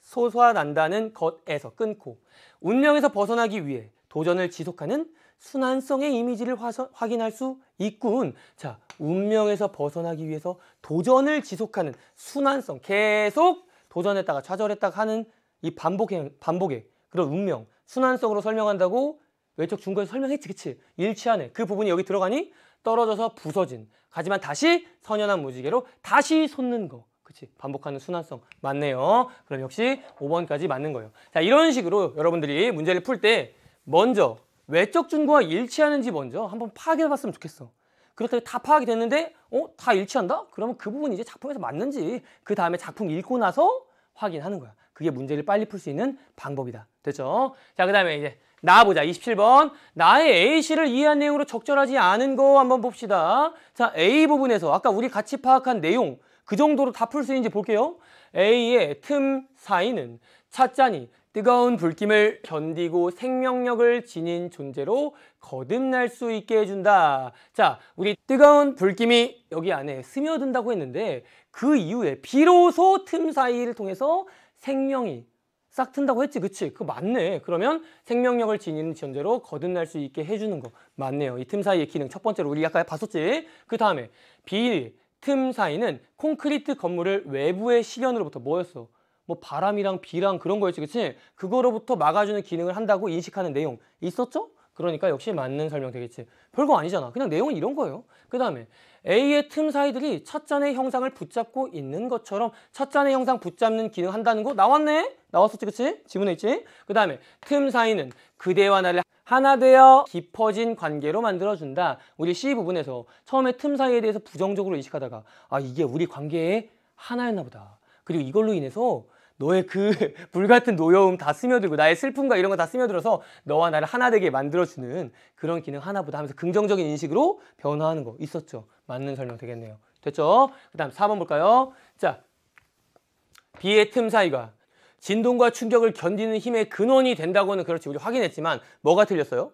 소소화난다는 것에서 끊고 운명에서 벗어나기 위해 도전을 지속하는 순환성의 이미지를 화서, 확인할 수 있군. 자, 운명에서 벗어나기 위해서 도전을 지속하는 순환성. 계속 도전했다가 좌절했다가 하는 이 반복행, 반복의 그런 운명. 순환성으로 설명한다고 외적 중거에 설명했지, 그치? 일치하네. 그 부분이 여기 들어가니 떨어져서 부서진. 하지만 다시 선연한 무지개로 다시 솟는 거. 그치? 반복하는 순환성 맞네요. 그럼 역시 5번까지 맞는 거예요. 자 이런 식으로 여러분들이 문제를 풀 때 먼저 외적 준거와 일치하는지 먼저 한번 파악해 봤으면 좋겠어. 그렇다고 다 파악이 됐는데 어? 다 일치한다? 그러면 그 부분이 이제 작품에서 맞는지 그 다음에 작품 읽고 나서 확인하는 거야. 그게 문제를 빨리 풀 수 있는 방법이다. 됐죠? 자, 그 다음에 이제 나와보자. 27번. 나의 A씨를 이해한 내용으로 적절하지 않은 거 한번 봅시다. 자, A 부분에서 아까 우리 같이 파악한 내용 그 정도로 다 풀 수 있는지 볼게요. A의 틈 사이는 찾자니 뜨거운 불김을 견디고 생명력을 지닌 존재로 거듭날 수 있게 해준다. 자, 우리 뜨거운 불김이 여기 안에 스며든다고 했는데 그 이후에 비로소 틈 사이를 통해서 생명이 싹 튼다고 했지, 그치? 그거 맞네. 그러면 생명력을 지닌 존재로 거듭날 수 있게 해주는 거 맞네요. 이 틈 사이의 기능 첫 번째로 우리 아까 봤었지? 그 다음에 빌, 틈 사이는 콘크리트 건물을 외부의 시련으로부터 뭐였어? 뭐 바람이랑 비랑 그런 거였지 그치? 그거로부터 막아주는 기능을 한다고 인식하는 내용 있었죠? 그러니까 역시 맞는 설명 되겠지. 별거 아니잖아. 그냥 내용은 이런 거예요. 그 다음에 A의 틈 사이들이 찻잔의 형상을 붙잡고 있는 것처럼 찻잔의 형상 붙잡는 기능 한다는 거 나왔네? 나왔었지 그치? 지문에 있지? 그 다음에 틈 사이는 그대와 나를 하나 되어 깊어진 관계로 만들어준다. 우리 C 부분에서 처음에 틈 사이에 대해서 부정적으로 인식하다가 아 이게 우리 관계의 하나였나 보다. 그리고 이걸로 인해서 너의 그 불같은 노여움 다 스며들고 나의 슬픔과 이런 거 다 스며들어서 너와 나를 하나 되게 만들어주는 그런 기능 하나보다 하면서 긍정적인 인식으로 변화하는 거 있었죠. 맞는 설명 되겠네요. 됐죠? 그 다음 4번 볼까요? 자, 비의 틈 사이가 진동과 충격을 견디는 힘의 근원이 된다고는 그렇지 우리 확인했지만 뭐가 틀렸어요?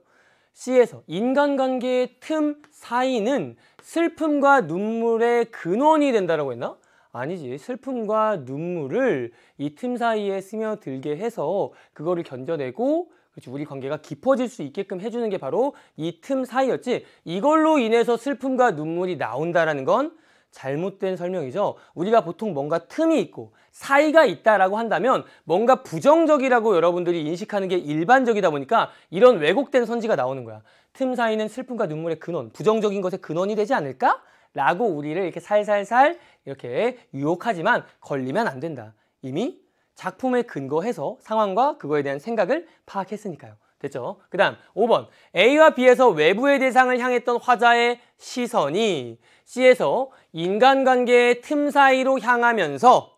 C에서 인간관계의 틈 사이는 슬픔과 눈물의 근원이 된다고 했나? 아니지 슬픔과 눈물을 이 틈 사이에 스며들게 해서 그거를 견뎌내고 그렇지 우리 관계가 깊어질 수 있게끔 해주는 게 바로 이 틈 사이였지 이걸로 인해서 슬픔과 눈물이 나온다라는 건 잘못된 설명이죠. 우리가 보통 뭔가 틈이 있고 사이가 있다라고 한다면 뭔가 부정적이라고 여러분들이 인식하는 게 일반적이다 보니까 이런 왜곡된 선지가 나오는 거야. 틈 사이는 슬픔과 눈물의 근원, 부정적인 것의 근원이 되지 않을까? 라고 우리를 이렇게 살살살 이렇게 유혹하지만 걸리면 안 된다. 이미 작품에 근거해서 상황과 그거에 대한 생각을 파악했으니까요. 됐죠? 그 다음 5번 A와 B에서 외부의 대상을 향했던 화자의 시선이 C에서 인간관계의 틈 사이로 향하면서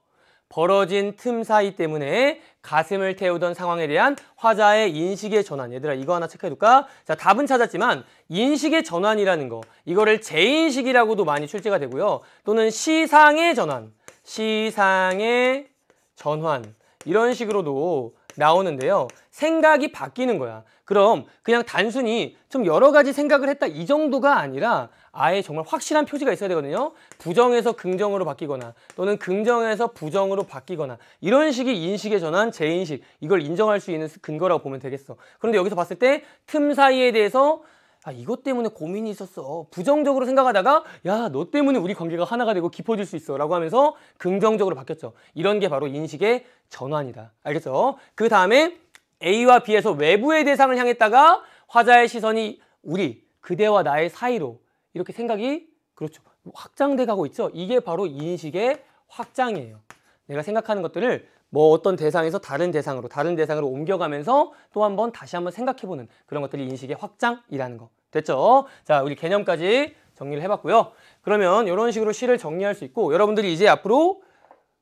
벌어진 틈 사이 때문에 가슴을 태우던 상황에 대한 화자의 인식의 전환. 얘들아 이거 하나 체크해둘까? 자 답은 찾았지만 인식의 전환이라는 거 이거를 재인식이라고도 많이 출제가 되고요. 또는 시상의 전환, 시상의 전환 이런 식으로도 나오는데요. 생각이 바뀌는 거야. 그럼 그냥 단순히 좀 여러 가지 생각을 했다 이 정도가 아니라 아예 정말 확실한 표시가 있어야 되거든요. 부정에서 긍정으로 바뀌거나 또는 긍정에서 부정으로 바뀌거나 이런 식의 인식의 전환, 재인식 이걸 인정할 수 있는 근거라고 보면 되겠어. 그런데 여기서 봤을 때 틈 사이에 대해서 아, 이것 때문에 고민이 있었어. 부정적으로 생각하다가 야, 너 때문에 우리 관계가 하나가 되고 깊어질 수 있어. 라고 하면서 긍정적으로 바뀌었죠. 이런 게 바로 인식의 전환이다. 알겠어? 그 다음에 A와 B에서 외부의 대상을 향했다가 화자의 시선이 우리, 그대와 나의 사이로 이렇게 생각이 그렇죠. 확장돼 가고 있죠. 이게 바로 인식의 확장이에요. 내가 생각하는 것들을 뭐 어떤 대상에서 다른 대상으로 다른 대상으로 옮겨가면서 또 한 번 다시 한 번 생각해보는 그런 것들이 인식의 확장이라는 거 됐죠? 자 우리 개념까지 정리를 해봤고요 그러면 이런 식으로 시를 정리할 수 있고 여러분들이 이제 앞으로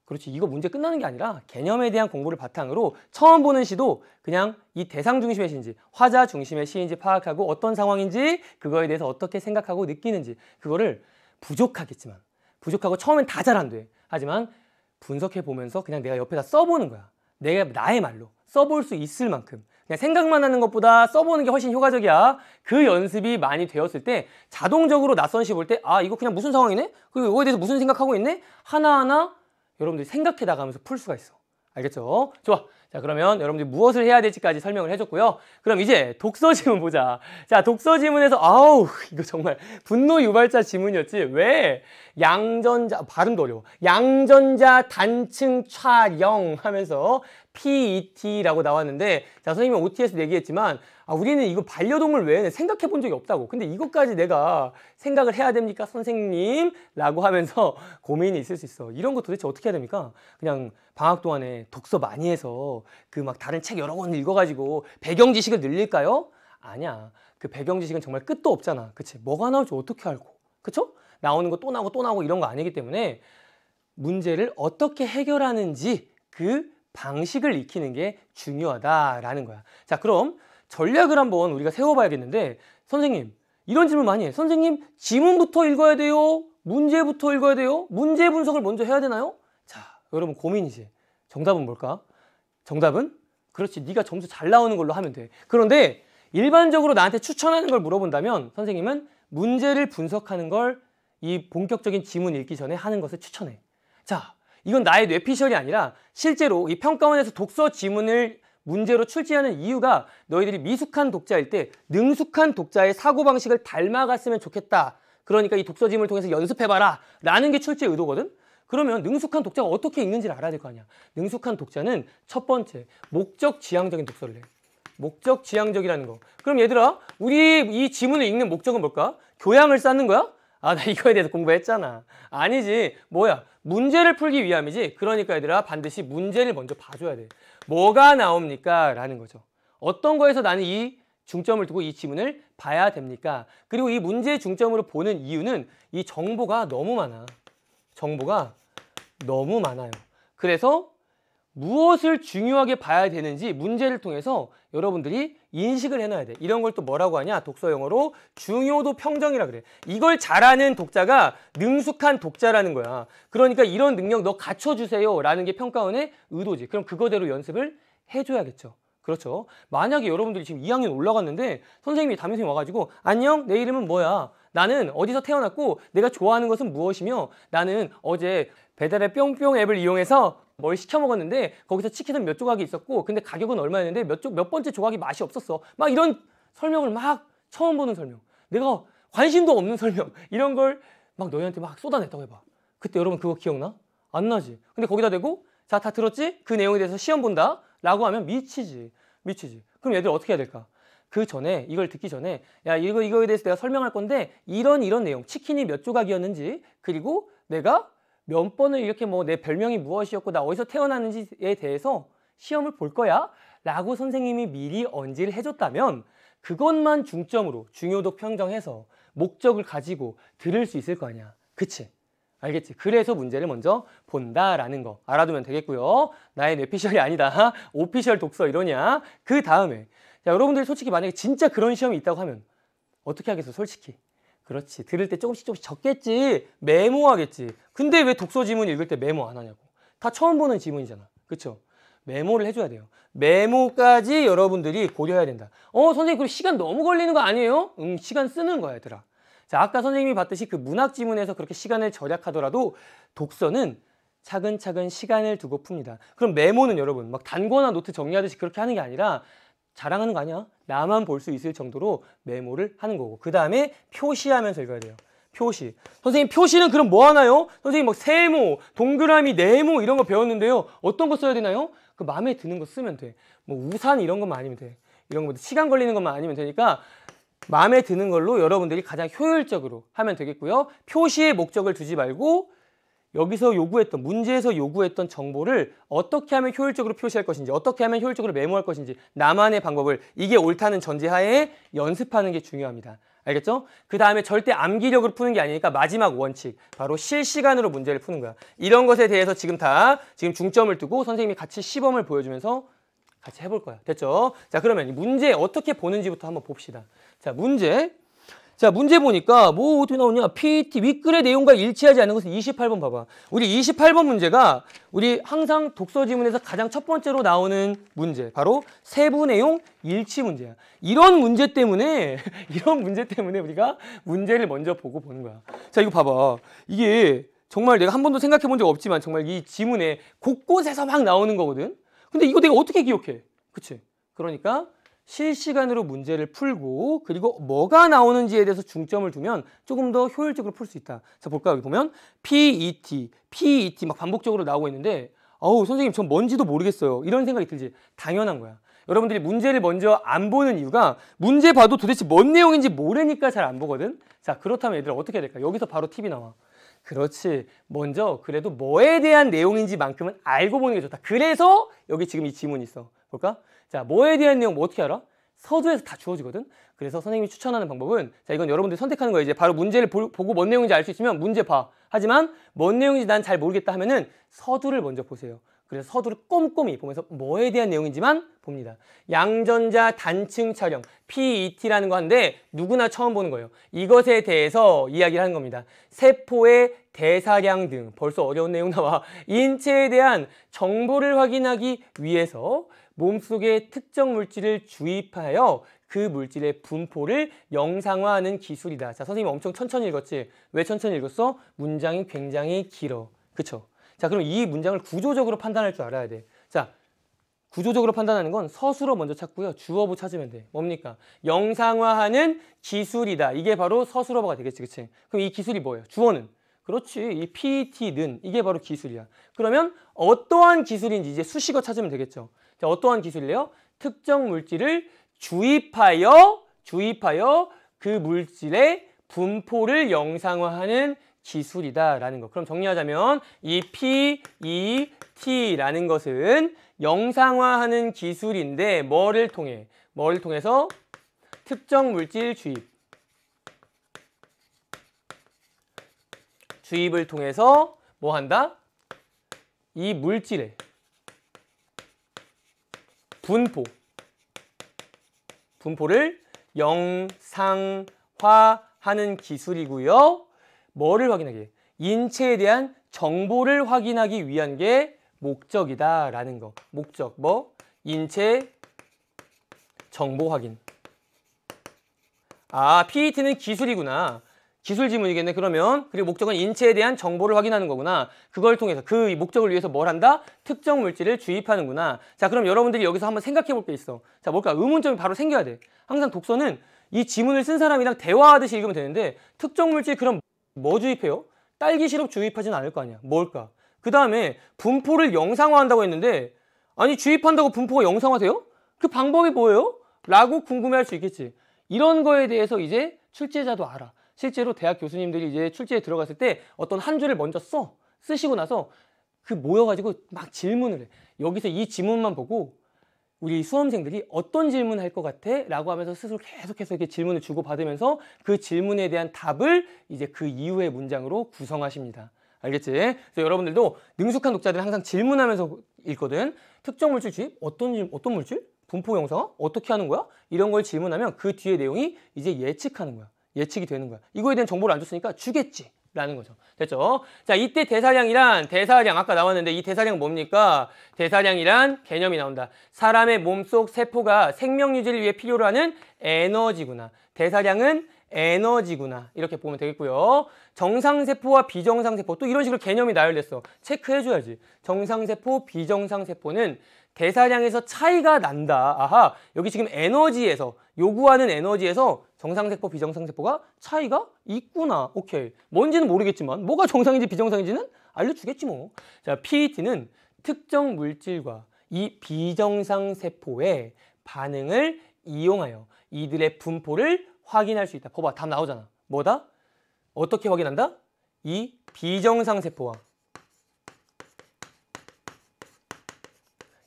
그렇지 이거 문제 끝나는 게 아니라 개념에 대한 공부를 바탕으로 처음 보는 시도 그냥 이 대상 중심의 시인지 화자 중심의 시인지 파악하고 어떤 상황인지 그거에 대해서 어떻게 생각하고 느끼는지 그거를 부족하겠지만 부족하고 처음엔 다 잘 안 돼. 하지만 분석해 보면서 그냥 내가 옆에다 써보는 거야. 내가 나의 말로 써볼 수 있을 만큼 그냥 생각만 하는 것보다 써보는 게 훨씬 효과적이야. 그 연습이 많이 되었을 때 자동적으로 낯선 시 볼 때 아 이거 그냥 무슨 상황이네? 그리고 이거에 대해서 무슨 생각하고 있네? 하나하나 여러분들이 생각해 나가면서 풀 수가 있어. 알겠죠? 좋아. 자, 그러면 여러분들이 무엇을 해야 될지까지 설명을 해줬고요. 그럼 이제 독서 지문 보자. 자, 독서 지문에서, 아우, 이거 정말 분노 유발자 지문이었지. 왜? 양전자, 발음도 어려워. 양전자 단층 촬영 하면서 PET라고 나왔는데 자 선생님이 OT에서 얘기했지만 아, 우리는 이거 반려동물 외에는 생각해 본 적이 없다고 근데 이것까지 내가 생각을 해야 됩니까 선생님? 라고 하면서 고민이 있을 수 있어 이런 거 도대체 어떻게 해야 됩니까? 그냥 방학 동안에 독서 많이 해서 그 막 다른 책 여러 권 읽어가지고 배경 지식을 늘릴까요? 아니야 그 배경 지식은 정말 끝도 없잖아 그치 뭐가 나올지 어떻게 알고 그쵸? 나오는 거 또 나오고 또 나오고 이런 거 아니기 때문에 문제를 어떻게 해결하는지 그 방식을 익히는 게 중요하다라는 거야. 자, 그럼 전략을 한번 우리가 세워봐야겠는데 선생님 이런 질문 많이 해. 선생님 지문부터 읽어야 돼요? 문제부터 읽어야 돼요? 문제 분석을 먼저 해야 되나요? 자, 여러분 고민이지. 정답은 뭘까? 정답은 그렇지. 네가 점수 잘 나오는 걸로 하면 돼. 그런데 일반적으로 나한테 추천하는 걸 물어본다면 선생님은 문제를 분석하는 걸 이 본격적인 지문 읽기 전에 하는 것을 추천해. 자, 이건 나의 뇌피셜이 아니라 실제로 이 평가원에서 독서 지문을 문제로 출제하는 이유가 너희들이 미숙한 독자일 때 능숙한 독자의 사고방식을 닮아갔으면 좋겠다. 그러니까 이 독서 지문을 통해서 연습해봐라. 라는 게 출제 의도거든? 그러면 능숙한 독자가 어떻게 읽는지를 알아야 될 거 아니야. 능숙한 독자는 첫 번째, 목적 지향적인 독서를 해. 목적 지향적이라는 거. 그럼 얘들아, 우리 이 지문을 읽는 목적은 뭘까? 교양을 쌓는 거야? 아, 나 이거에 대해서 공부했잖아. 아니지. 뭐야. 문제를 풀기 위함이지. 그러니까 얘들아 반드시 문제를 먼저 봐줘야 돼. 뭐가 나옵니까? 라는 거죠. 어떤 거에서 나는 이 중점을 두고 이 지문을 봐야 됩니까? 그리고 이 문제의 중점으로 보는 이유는 이 정보가 너무 많아. 정보가 너무 많아요. 그래서 무엇을 중요하게 봐야 되는지 문제를 통해서 여러분들이 인식을 해놔야 돼. 이런 걸 또 뭐라고 하냐? 독서 영어로 중요도 평정이라 그래. 이걸 잘하는 독자가 능숙한 독자라는 거야. 그러니까 이런 능력 너 갖춰주세요. 라는 게 평가원의 의도지. 그럼 그거대로 연습을 해줘야겠죠. 그렇죠. 만약에 여러분들이 지금 2학년 올라갔는데 선생님이 담임선생님 와가지고 안녕 내 이름은 뭐야? 나는 어디서 태어났고 내가 좋아하는 것은 무엇이며 나는 어제 배달의 뿅뿅 앱을 이용해서 뭘 시켜 먹었는데 거기서 치킨은 몇 조각이 있었고 근데 가격은 얼마였는데 몇, 조, 몇 번째 조각이 맛이 없었어. 막 이런 설명을 막 처음 보는 설명. 내가 관심도 없는 설명. 이런 걸 막 너희한테 막 쏟아냈다고 해봐. 그때 여러분 그거 기억나? 안 나지. 근데 거기다 대고 자, 다 들었지? 그 내용에 대해서 시험 본다? 라고 하면 미치지. 미치지. 그럼 얘들 어떻게 해야 될까? 그 전에 이걸 듣기 전에 야 이거 이거에 대해서 내가 설명할 건데 이런 이런 내용 치킨이 몇 조각이었는지 그리고 내가 몇 번을 이렇게 뭐 내 별명이 무엇이었고 나 어디서 태어났는지에 대해서 시험을 볼 거야 라고 선생님이 미리 언지를 해줬다면 그것만 중점으로 중요도 평정해서 목적을 가지고 들을 수 있을 거 아니야 그치? 알겠지? 그래서 문제를 먼저 본다라는 거 알아두면 되겠고요 나의 뇌피셜이 아니다 오피셜 독서 이러냐 그 다음에 자 여러분들이 솔직히 만약에 진짜 그런 시험이 있다고 하면 어떻게 하겠어 솔직히 그렇지. 들을 때 조금씩 조금씩 적겠지. 메모하겠지. 근데 왜 독서 지문 읽을 때 메모 안 하냐고. 다 처음 보는 지문이잖아. 그렇죠? 메모를 해줘야 돼요. 메모까지 여러분들이 고려해야 된다. 어, 선생님, 그럼 시간 너무 걸리는 거 아니에요? 응, 시간 쓰는 거야, 얘들아. 자, 아까 선생님이 봤듯이 그 문학 지문에서 그렇게 시간을 절약하더라도 독서는 차근차근 시간을 두고 풉니다. 그럼 메모는 여러분, 막 단거나 노트 정리하듯이 그렇게 하는 게 아니라 자랑하는 거 아니야. 나만 볼 수 있을 정도로 메모를 하는 거고 그 다음에 표시하면서 읽어야 돼요. 표시. 선생님 표시는 그럼 뭐 하나요? 선생님 막 세모, 동그라미, 네모 이런 거 배웠는데요. 어떤 거 써야 되나요? 그 마음에 드는 거 쓰면 돼. 뭐 우산 이런 것만 아니면 돼. 이런 거 시간 걸리는 것만 아니면 되니까 마음에 드는 걸로 여러분들이 가장 효율적으로 하면 되겠고요. 표시의 목적을 두지 말고 여기서 요구했던 문제에서 요구했던 정보를 어떻게 하면 효율적으로 표시할 것인지 어떻게 하면 효율적으로 메모할 것인지 나만의 방법을 이게 옳다는 전제하에 연습하는 게 중요합니다. 알겠죠? 그 다음에 절대 암기력으로 푸는 게 아니니까 마지막 원칙 바로 실시간으로 문제를 푸는 거야. 이런 것에 대해서 지금 다 지금 중점을 두고 선생님이 같이 시범을 보여주면서 같이 해볼 거야. 됐죠? 자 그러면 문제 어떻게 보는지부터 한번 봅시다. 자 문제 자, 문제 보니까 뭐 어떻게 나오냐? PET 윗글의 내용과 일치하지 않는 것은 28번 봐봐. 우리 28번 문제가 우리 항상 독서 지문에서 가장 첫 번째로 나오는 문제. 바로 세부 내용 일치 문제야. 이런 문제 때문에 이런 문제 때문에 우리가 문제를 먼저 보고 보는 거야. 자, 이거 봐봐. 이게 정말 내가 한 번도 생각해 본 적 없지만 정말 이 지문에 곳곳에서 막 나오는 거거든. 근데 이거 내가 어떻게 기억해? 그치? 그러니까 실시간으로 문제를 풀고 그리고 뭐가 나오는지에 대해서 중점을 두면 조금 더 효율적으로 풀 수 있다. 자 볼까요? 여기 보면 PET, PET 막 반복적으로 나오고 있는데 어우 선생님 전 뭔지도 모르겠어요. 이런 생각이 들지. 당연한 거야. 여러분들이 문제를 먼저 안 보는 이유가 문제 봐도 도대체 뭔 내용인지 모르니까 잘 안 보거든. 자 그렇다면 얘들 어떻게 해야 될까? 여기서 바로 팁이 나와. 그렇지. 먼저 그래도 뭐에 대한 내용인지만큼은 알고 보는 게 좋다. 그래서 여기 지금 이 지문이 있어. 볼까? 자, 뭐에 대한 내용 뭐 어떻게 알아? 서두에서 다 주어지거든. 그래서 선생님이 추천하는 방법은 자 이건 여러분들이 선택하는 거예요. 이제 바로 문제를 보, 고뭔 내용인지 알 수 있으면 문제 봐. 하지만 뭔 내용인지 난 잘 모르겠다 하면은 서두를 먼저 보세요. 그래서 서두를 꼼꼼히 보면서 뭐에 대한 내용인지만 봅니다. 양전자 단층 촬영 PET라는 거 하는데 누구나 처음 보는 거예요. 이것에 대해서 이야기를 하는 겁니다. 세포의 대사량 등 벌써 어려운 내용 나와 인체에 대한 정보를 확인하기 위해서 몸속에 특정 물질을 주입하여 그 물질의 분포를 영상화하는 기술이다. 자, 선생님 엄청 천천히 읽었지? 왜 천천히 읽었어? 문장이 굉장히 길어. 그쵸? 자, 그럼 이 문장을 구조적으로 판단할 줄 알아야 돼. 자, 구조적으로 판단하는 건 서술어 먼저 찾고요. 주어부 찾으면 돼. 뭡니까? 영상화하는 기술이다. 이게 바로 서술어가 되겠지, 그치? 그럼 이 기술이 뭐예요? 주어는? 그렇지. 이 PET는 이게 바로 기술이야. 그러면 어떠한 기술인지 이제 수식어 찾으면 되겠죠. 자, 어떠한 기술이래요? 특정 물질을 주입하여 주입하여 그 물질의 분포를 영상화하는 기술이다라는 것. 그럼 정리하자면 이 P, E, T라는 것은 영상화하는 기술인데 뭐를 통해? 뭐를 통해서 특정 물질 주입 주입을 통해서 뭐 한다? 이 물질의 분포 분포를 영상화하는 기술이고요. 뭐를 확인하기? 인체에 대한 정보를 확인하기 위한 게 목적이다라는 거. 목적 뭐? 인체 정보 확인. 아, PET는 기술이구나. 기술 지문이겠네 그러면 그리고 목적은 인체에 대한 정보를 확인하는 거구나 그걸 통해서 그 목적을 위해서 뭘 한다? 특정 물질을 주입하는구나 자 그럼 여러분들이 여기서 한번 생각해 볼 게 있어 자 뭘까? 의문점이 바로 생겨야 돼 항상 독서는 이 지문을 쓴 사람이랑 대화하듯이 읽으면 되는데 특정 물질 그럼 뭐 주입해요? 딸기 시럽 주입하진 않을 거 아니야 뭘까? 그 다음에 분포를 영상화한다고 했는데 아니 주입한다고 분포가 영상화돼요? 그 방법이 뭐예요? 라고 궁금해할 수 있겠지 이런 거에 대해서 이제 출제자도 알아 실제로 대학 교수님들이 이제 출제에 들어갔을 때 어떤 한 줄을 먼저 써 쓰시고 나서 그 모여가지고 막 질문을 해. 여기서 이 지문만 보고 우리 수험생들이 어떤 질문 할것 같아? 라고 하면서 스스로 계속해서 이렇게 질문을 주고받으면서 그 질문에 대한 답을 이제 그 이후의 문장으로 구성하십니다. 알겠지? 그래서 여러분들도 능숙한 독자들은 항상 질문하면서 읽거든. 특정 물질 주입? 어떤, 어떤 물질? 분포 영상? 어떻게 하는 거야? 이런 걸 질문하면 그 뒤에 내용이 이제 예측하는 거야. 예측이 되는 거야. 이거에 대한 정보를 안 줬으니까 주겠지. 라는 거죠. 됐죠? 자, 이때 대사량이란 대사량 아까 나왔는데 이 대사량 뭡니까? 대사량이란 개념이 나온다. 사람의 몸속 세포가 생명 유지를 위해 필요로 하는 에너지구나. 대사량은 에너지구나 이렇게 보면 되겠고요 정상세포와 비정상세포 또 이런 식으로 개념이 나열됐어 체크해줘야지 정상세포 비정상세포는 대사량에서 차이가 난다. 아하, 여기 지금 에너지에서 요구하는 에너지에서 정상세포, 비정상세포가 차이가 있구나. 오케이. 뭔지는 모르겠지만 뭐가 정상인지 비정상인지는 알려주겠지 뭐. 자, PET는 특정 물질과 이 비정상세포의 반응을 이용하여 이들의 분포를 확인할 수 있다. 봐봐, 답 나오잖아. 뭐다? 어떻게 확인한다? 이 비정상세포와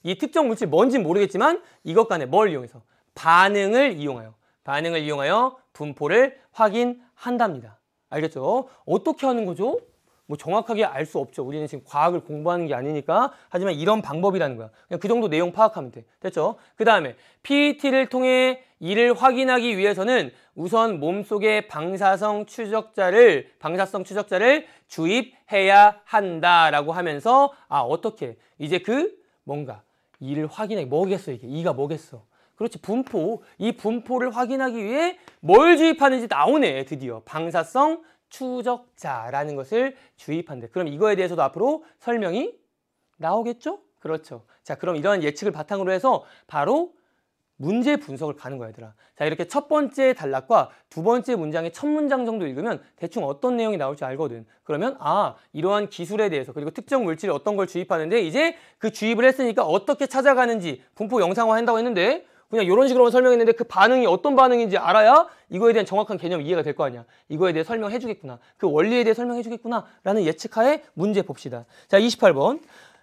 이 특정 물질 뭔지 모르겠지만 이것 간에 뭘 이용해서 반응을 이용하여 반응을 이용하여 분포를 확인한답니다. 알겠죠? 어떻게 하는 거죠? 뭐 정확하게 알 수 없죠. 우리는 지금 과학을 공부하는 게 아니니까. 하지만 이런 방법이라는 거야. 그냥 그 정도 내용 파악하면 돼. 됐죠? 그 다음에 PET를 통해 이를 확인하기 위해서는 우선 몸속에 방사성 추적자를 방사성 추적자를 주입해야 한다라고 하면서 아 어떻게 이제 그 뭔가 이를 확인해 뭐겠어 이게 이가 뭐겠어 그렇지 분포 이 분포를 확인하기 위해 뭘 주입하는지 나오네 드디어 방사성 추적자라는 것을 주입한대 그럼 이거에 대해서도 앞으로 설명이 나오겠죠? 그렇죠 자 그럼 이러한 예측을 바탕으로 해서 바로 문제 분석을 가는 거야 얘들아 자 이렇게 첫 번째 단락과 두 번째 문장의 첫 문장 정도 읽으면 대충 어떤 내용이 나올지 알거든 그러면 아 이러한 기술에 대해서 그리고 특정 물질에 어떤 걸 주입하는데 이제 그 주입을 했으니까 어떻게 찾아가는지 분포 영상화한다고 했는데 그냥 이런 식으로만 설명했는데 그 반응이 어떤 반응인지 알아야 이거에 대한 정확한 개념 이해가 될 거 아니야. 이거에 대해 설명해 주겠구나. 그 원리에 대해 설명해 주겠구나. 라는 예측하에 문제 봅시다. 자, 28번.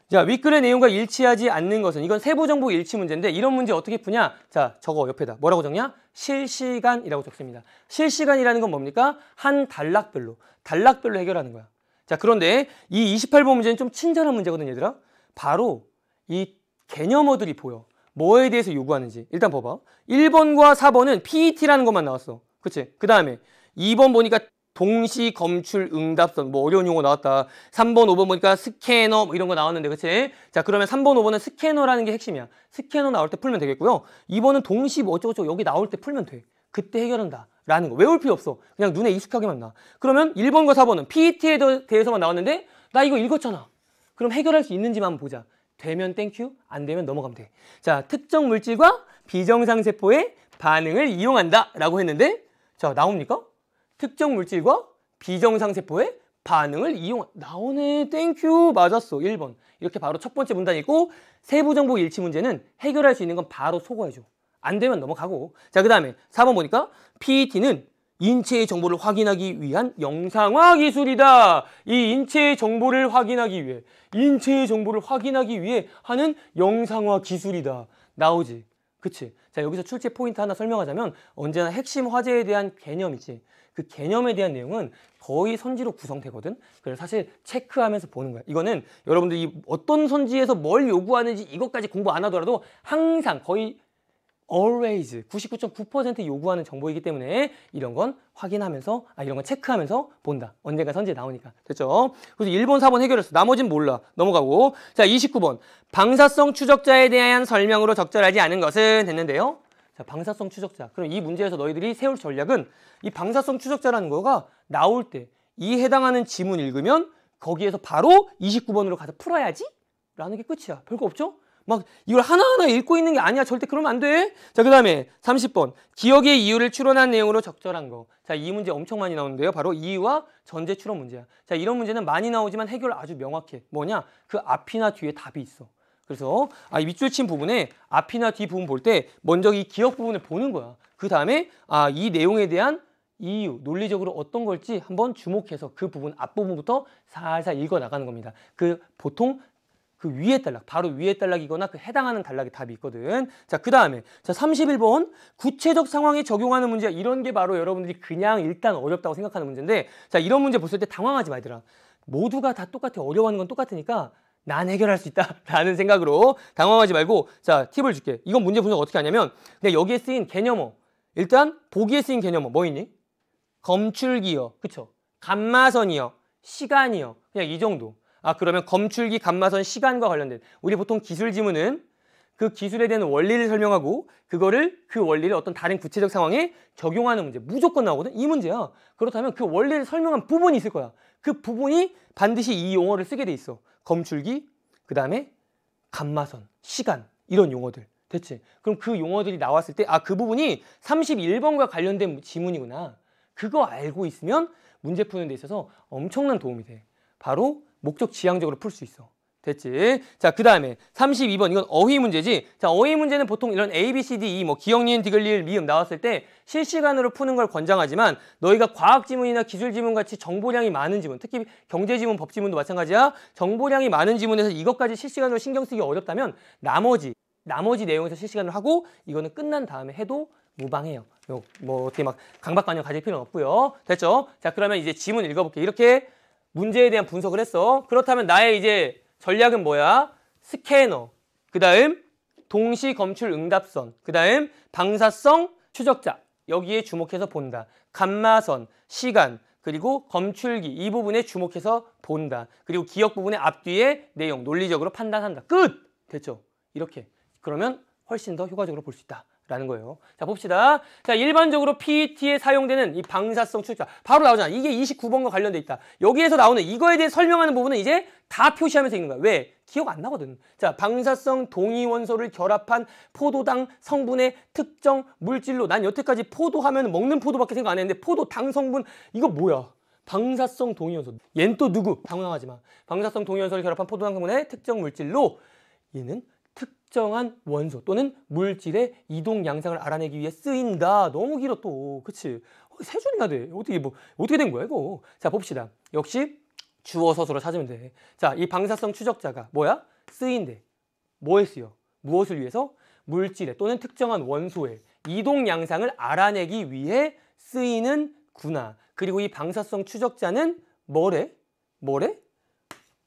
자, 윗글의 내용과 일치하지 않는 것은 이건 세부 정보 일치 문제인데 이런 문제 어떻게 푸냐? 자, 저거 옆에다 뭐라고 적냐? 실시간이라고 적습니다. 실시간이라는 건 뭡니까? 한 단락별로 단락별로 해결하는 거야. 자, 그런데 이 28번 문제는 좀 친절한 문제거든, 얘들아. 바로 이 개념어들이 보여. 뭐에 대해서 요구하는지. 일단 봐봐. 1번과 4번은 PET라는 것만 나왔어. 그치? 그 다음에 2번 보니까 동시 검출 응답선 뭐 어려운 용어 나왔다. 3번, 5번 보니까 스캐너 뭐 이런 거 나왔는데 그치? 자 그러면 3번, 5번은 스캐너라는 게 핵심이야. 스캐너 나올 때 풀면 되겠고요. 2번은 동시 뭐 어쩌고저쩌고 여기 나올 때 풀면 돼. 그때 해결한다. 라는 거. 외울 필요 없어. 그냥 눈에 익숙하게만 나. 그러면 1번과 4번은 PET에 대해서만 나왔는데 나 이거 읽었잖아. 그럼 해결할 수 있는지만 보자. 되면 땡큐, 안 되면 넘어가면 돼. 자, 특정 물질과 비정상 세포의 반응을 이용한다 라고 했는데 자, 나옵니까? 특정 물질과 비정상세포의 반응을 이용한 나오네 땡큐 맞았어 1번 이렇게 바로 첫 번째 문단이고 세부정보 일치 문제는 해결할 수 있는 건 바로 속어해줘안 되면 넘어가고 자그 다음에 4번 보니까 PET는 인체의 정보를 확인하기 위한 영상화 기술이다 이 인체의 정보를 확인하기 위해 인체의 정보를 확인하기 위해 하는 영상화 기술이다 나오지 그치 자 여기서 출제 포인트 하나 설명하자면 언제나 핵심 화제에 대한 개념이지 그 개념에 대한 내용은 거의 선지로 구성되거든. 그래서 사실 체크하면서 보는 거야. 이거는 여러분들이 어떤 선지에서 뭘 요구하는지 이것까지 공부 안 하더라도 항상 거의 always 99.9% 요구하는 정보이기 때문에 이런 건 확인하면서 아 이런 건 체크하면서 본다. 언젠가 선지에 나오니까. 됐죠? 그래서 1번, 4번 해결했어. 나머진 몰라. 넘어가고. 자, 29번. 방사성 추적자에 대한 설명으로 적절하지 않은 것은 했는데요. 자, 방사성 추적자. 그럼 이 문제에서 너희들이 세울 전략은 이 방사성 추적자라는 거가 나올 때 이 해당하는 지문 읽으면 거기에서 바로 29번으로 가서 풀어야지 라는 게 끝이야. 별거 없죠? 막 이걸 하나하나 읽고 있는 게 아니야. 절대 그러면 안 돼. 자, 그 다음에 30번. 기억의 이유를 추론한 내용으로 적절한 거. 자, 이 문제 엄청 많이 나오는데요. 바로 이유와 전제 추론 문제야. 자, 이런 문제는 많이 나오지만 해결 아주 명확해. 뭐냐? 그 앞이나 뒤에 답이 있어. 그래서 아, 이 밑줄 친 부분에 앞이나 뒤 부분 볼 때 먼저 이 기억 부분을 보는 거야. 그 다음에 아, 이 내용에 대한 이유, 논리적으로 어떤 걸지 한번 주목해서 그 부분 앞부분부터 살살 읽어 나가는 겁니다. 그 보통 그 위에 단락, 바로 위에 단락이거나 그 해당하는 단락의 답이 있거든. 자, 그 다음에 자 31번 구체적 상황에 적용하는 문제 이런 게 바로 여러분들이 그냥 일단 어렵다고 생각하는 문제인데 자 이런 문제 보실 때 당황하지 말더라. 모두가 다 똑같아 어려워하는 건 똑같으니까 난 해결할 수 있다라는 생각으로 당황하지 말고 자 팁을 줄게. 이건 문제 분석 어떻게 하냐면 그냥 여기에 쓰인 개념어 일단 보기에 쓰인 개념어 뭐 있니? 검출기어 그쵸? 감마선이어 시간이어 그냥 이 정도. 아 그러면 검출기 감마선 시간과 관련된 우리 보통 기술 지문은 그 기술에 대한 원리를 설명하고 그거를 그 원리를 어떤 다른 구체적 상황에 적용하는 문제 무조건 나오거든 이 문제야 그렇다면 그 원리를 설명한 부분이 있을 거야 그 부분이 반드시 이 용어를 쓰게 돼 있어. 검출기, 그 다음에 감마선, 시간 이런 용어들. 대체. 그럼 그 용어들이 나왔을 때 아 그 부분이 31번과 관련된 지문이구나. 그거 알고 있으면 문제 푸는 데 있어서 엄청난 도움이 돼. 바로 목적 지향적으로 풀 수 있어. 됐지? 자, 그 다음에 32번 이건 어휘 문제지? 자, 어휘 문제는 보통 이런 A, B, C, D, E, 뭐 기억, 니은, 디귿, 리을, 미음 나왔을 때 실시간으로 푸는 걸 권장하지만 너희가 과학 지문이나 기술 지문 같이 정보량이 많은 지문, 특히 경제 지문, 법 지문도 마찬가지야. 정보량이 많은 지문에서 이것까지 실시간으로 신경 쓰기 어렵다면 나머지 나머지 내용에서 실시간으로 하고 이거는 끝난 다음에 해도 무방해요. 뭐 어떻게 막 강박관념 가질 필요는 없고요. 됐죠? 자, 그러면 이제 지문 읽어볼게. 이렇게 문제에 대한 분석을 했어. 그렇다면 나의 이제 전략은 뭐야? 스캐너, 그 다음 동시 검출 응답선, 그 다음 방사성 추적자 여기에 주목해서 본다. 감마선, 시간, 그리고 검출기 이 부분에 주목해서 본다. 그리고 기억 부분의 앞뒤의 내용 논리적으로 판단한다. 끝! 됐죠? 이렇게. 그러면 훨씬 더 효과적으로 볼 수 있다. 라는 거예요. 자, 봅시다. 자, 일반적으로 PET에 사용되는 이 방사성 출입자 바로 나오잖아. 이게 29번과 관련돼 있다. 여기에서 나오는 이거에 대해 설명하는 부분은 이제 다 표시하면서 읽는 거야. 왜? 기억 안 나거든. 자, 방사성 동위 원소를 결합한 포도당 성분의 특정 물질로 난 여태까지 포도 하면 먹는 포도밖에 생각 안 했는데 포도당 성분 이거 뭐야? 방사성 동위 원소. 얜 또 누구? 당황하지 마. 방사성 동위 원소를 결합한 포도당 성분의 특정 물질로 얘는 특정한 원소 또는 물질의 이동 양상을 알아내기 위해 쓰인다. 너무 길어 또. 그치? 어, 세 줄이나 돼. 어떻게 뭐 어떻게 된 거야 이거? 자 봅시다. 역시 주어 서술을 찾으면 돼. 자 이 방사성 추적자가 뭐야? 쓰인데 뭐에 쓰여? 무엇을 위해서? 물질의 또는 특정한 원소의 이동 양상을 알아내기 위해 쓰이는구나. 그리고 이 방사성 추적자는 뭐래? 뭐래?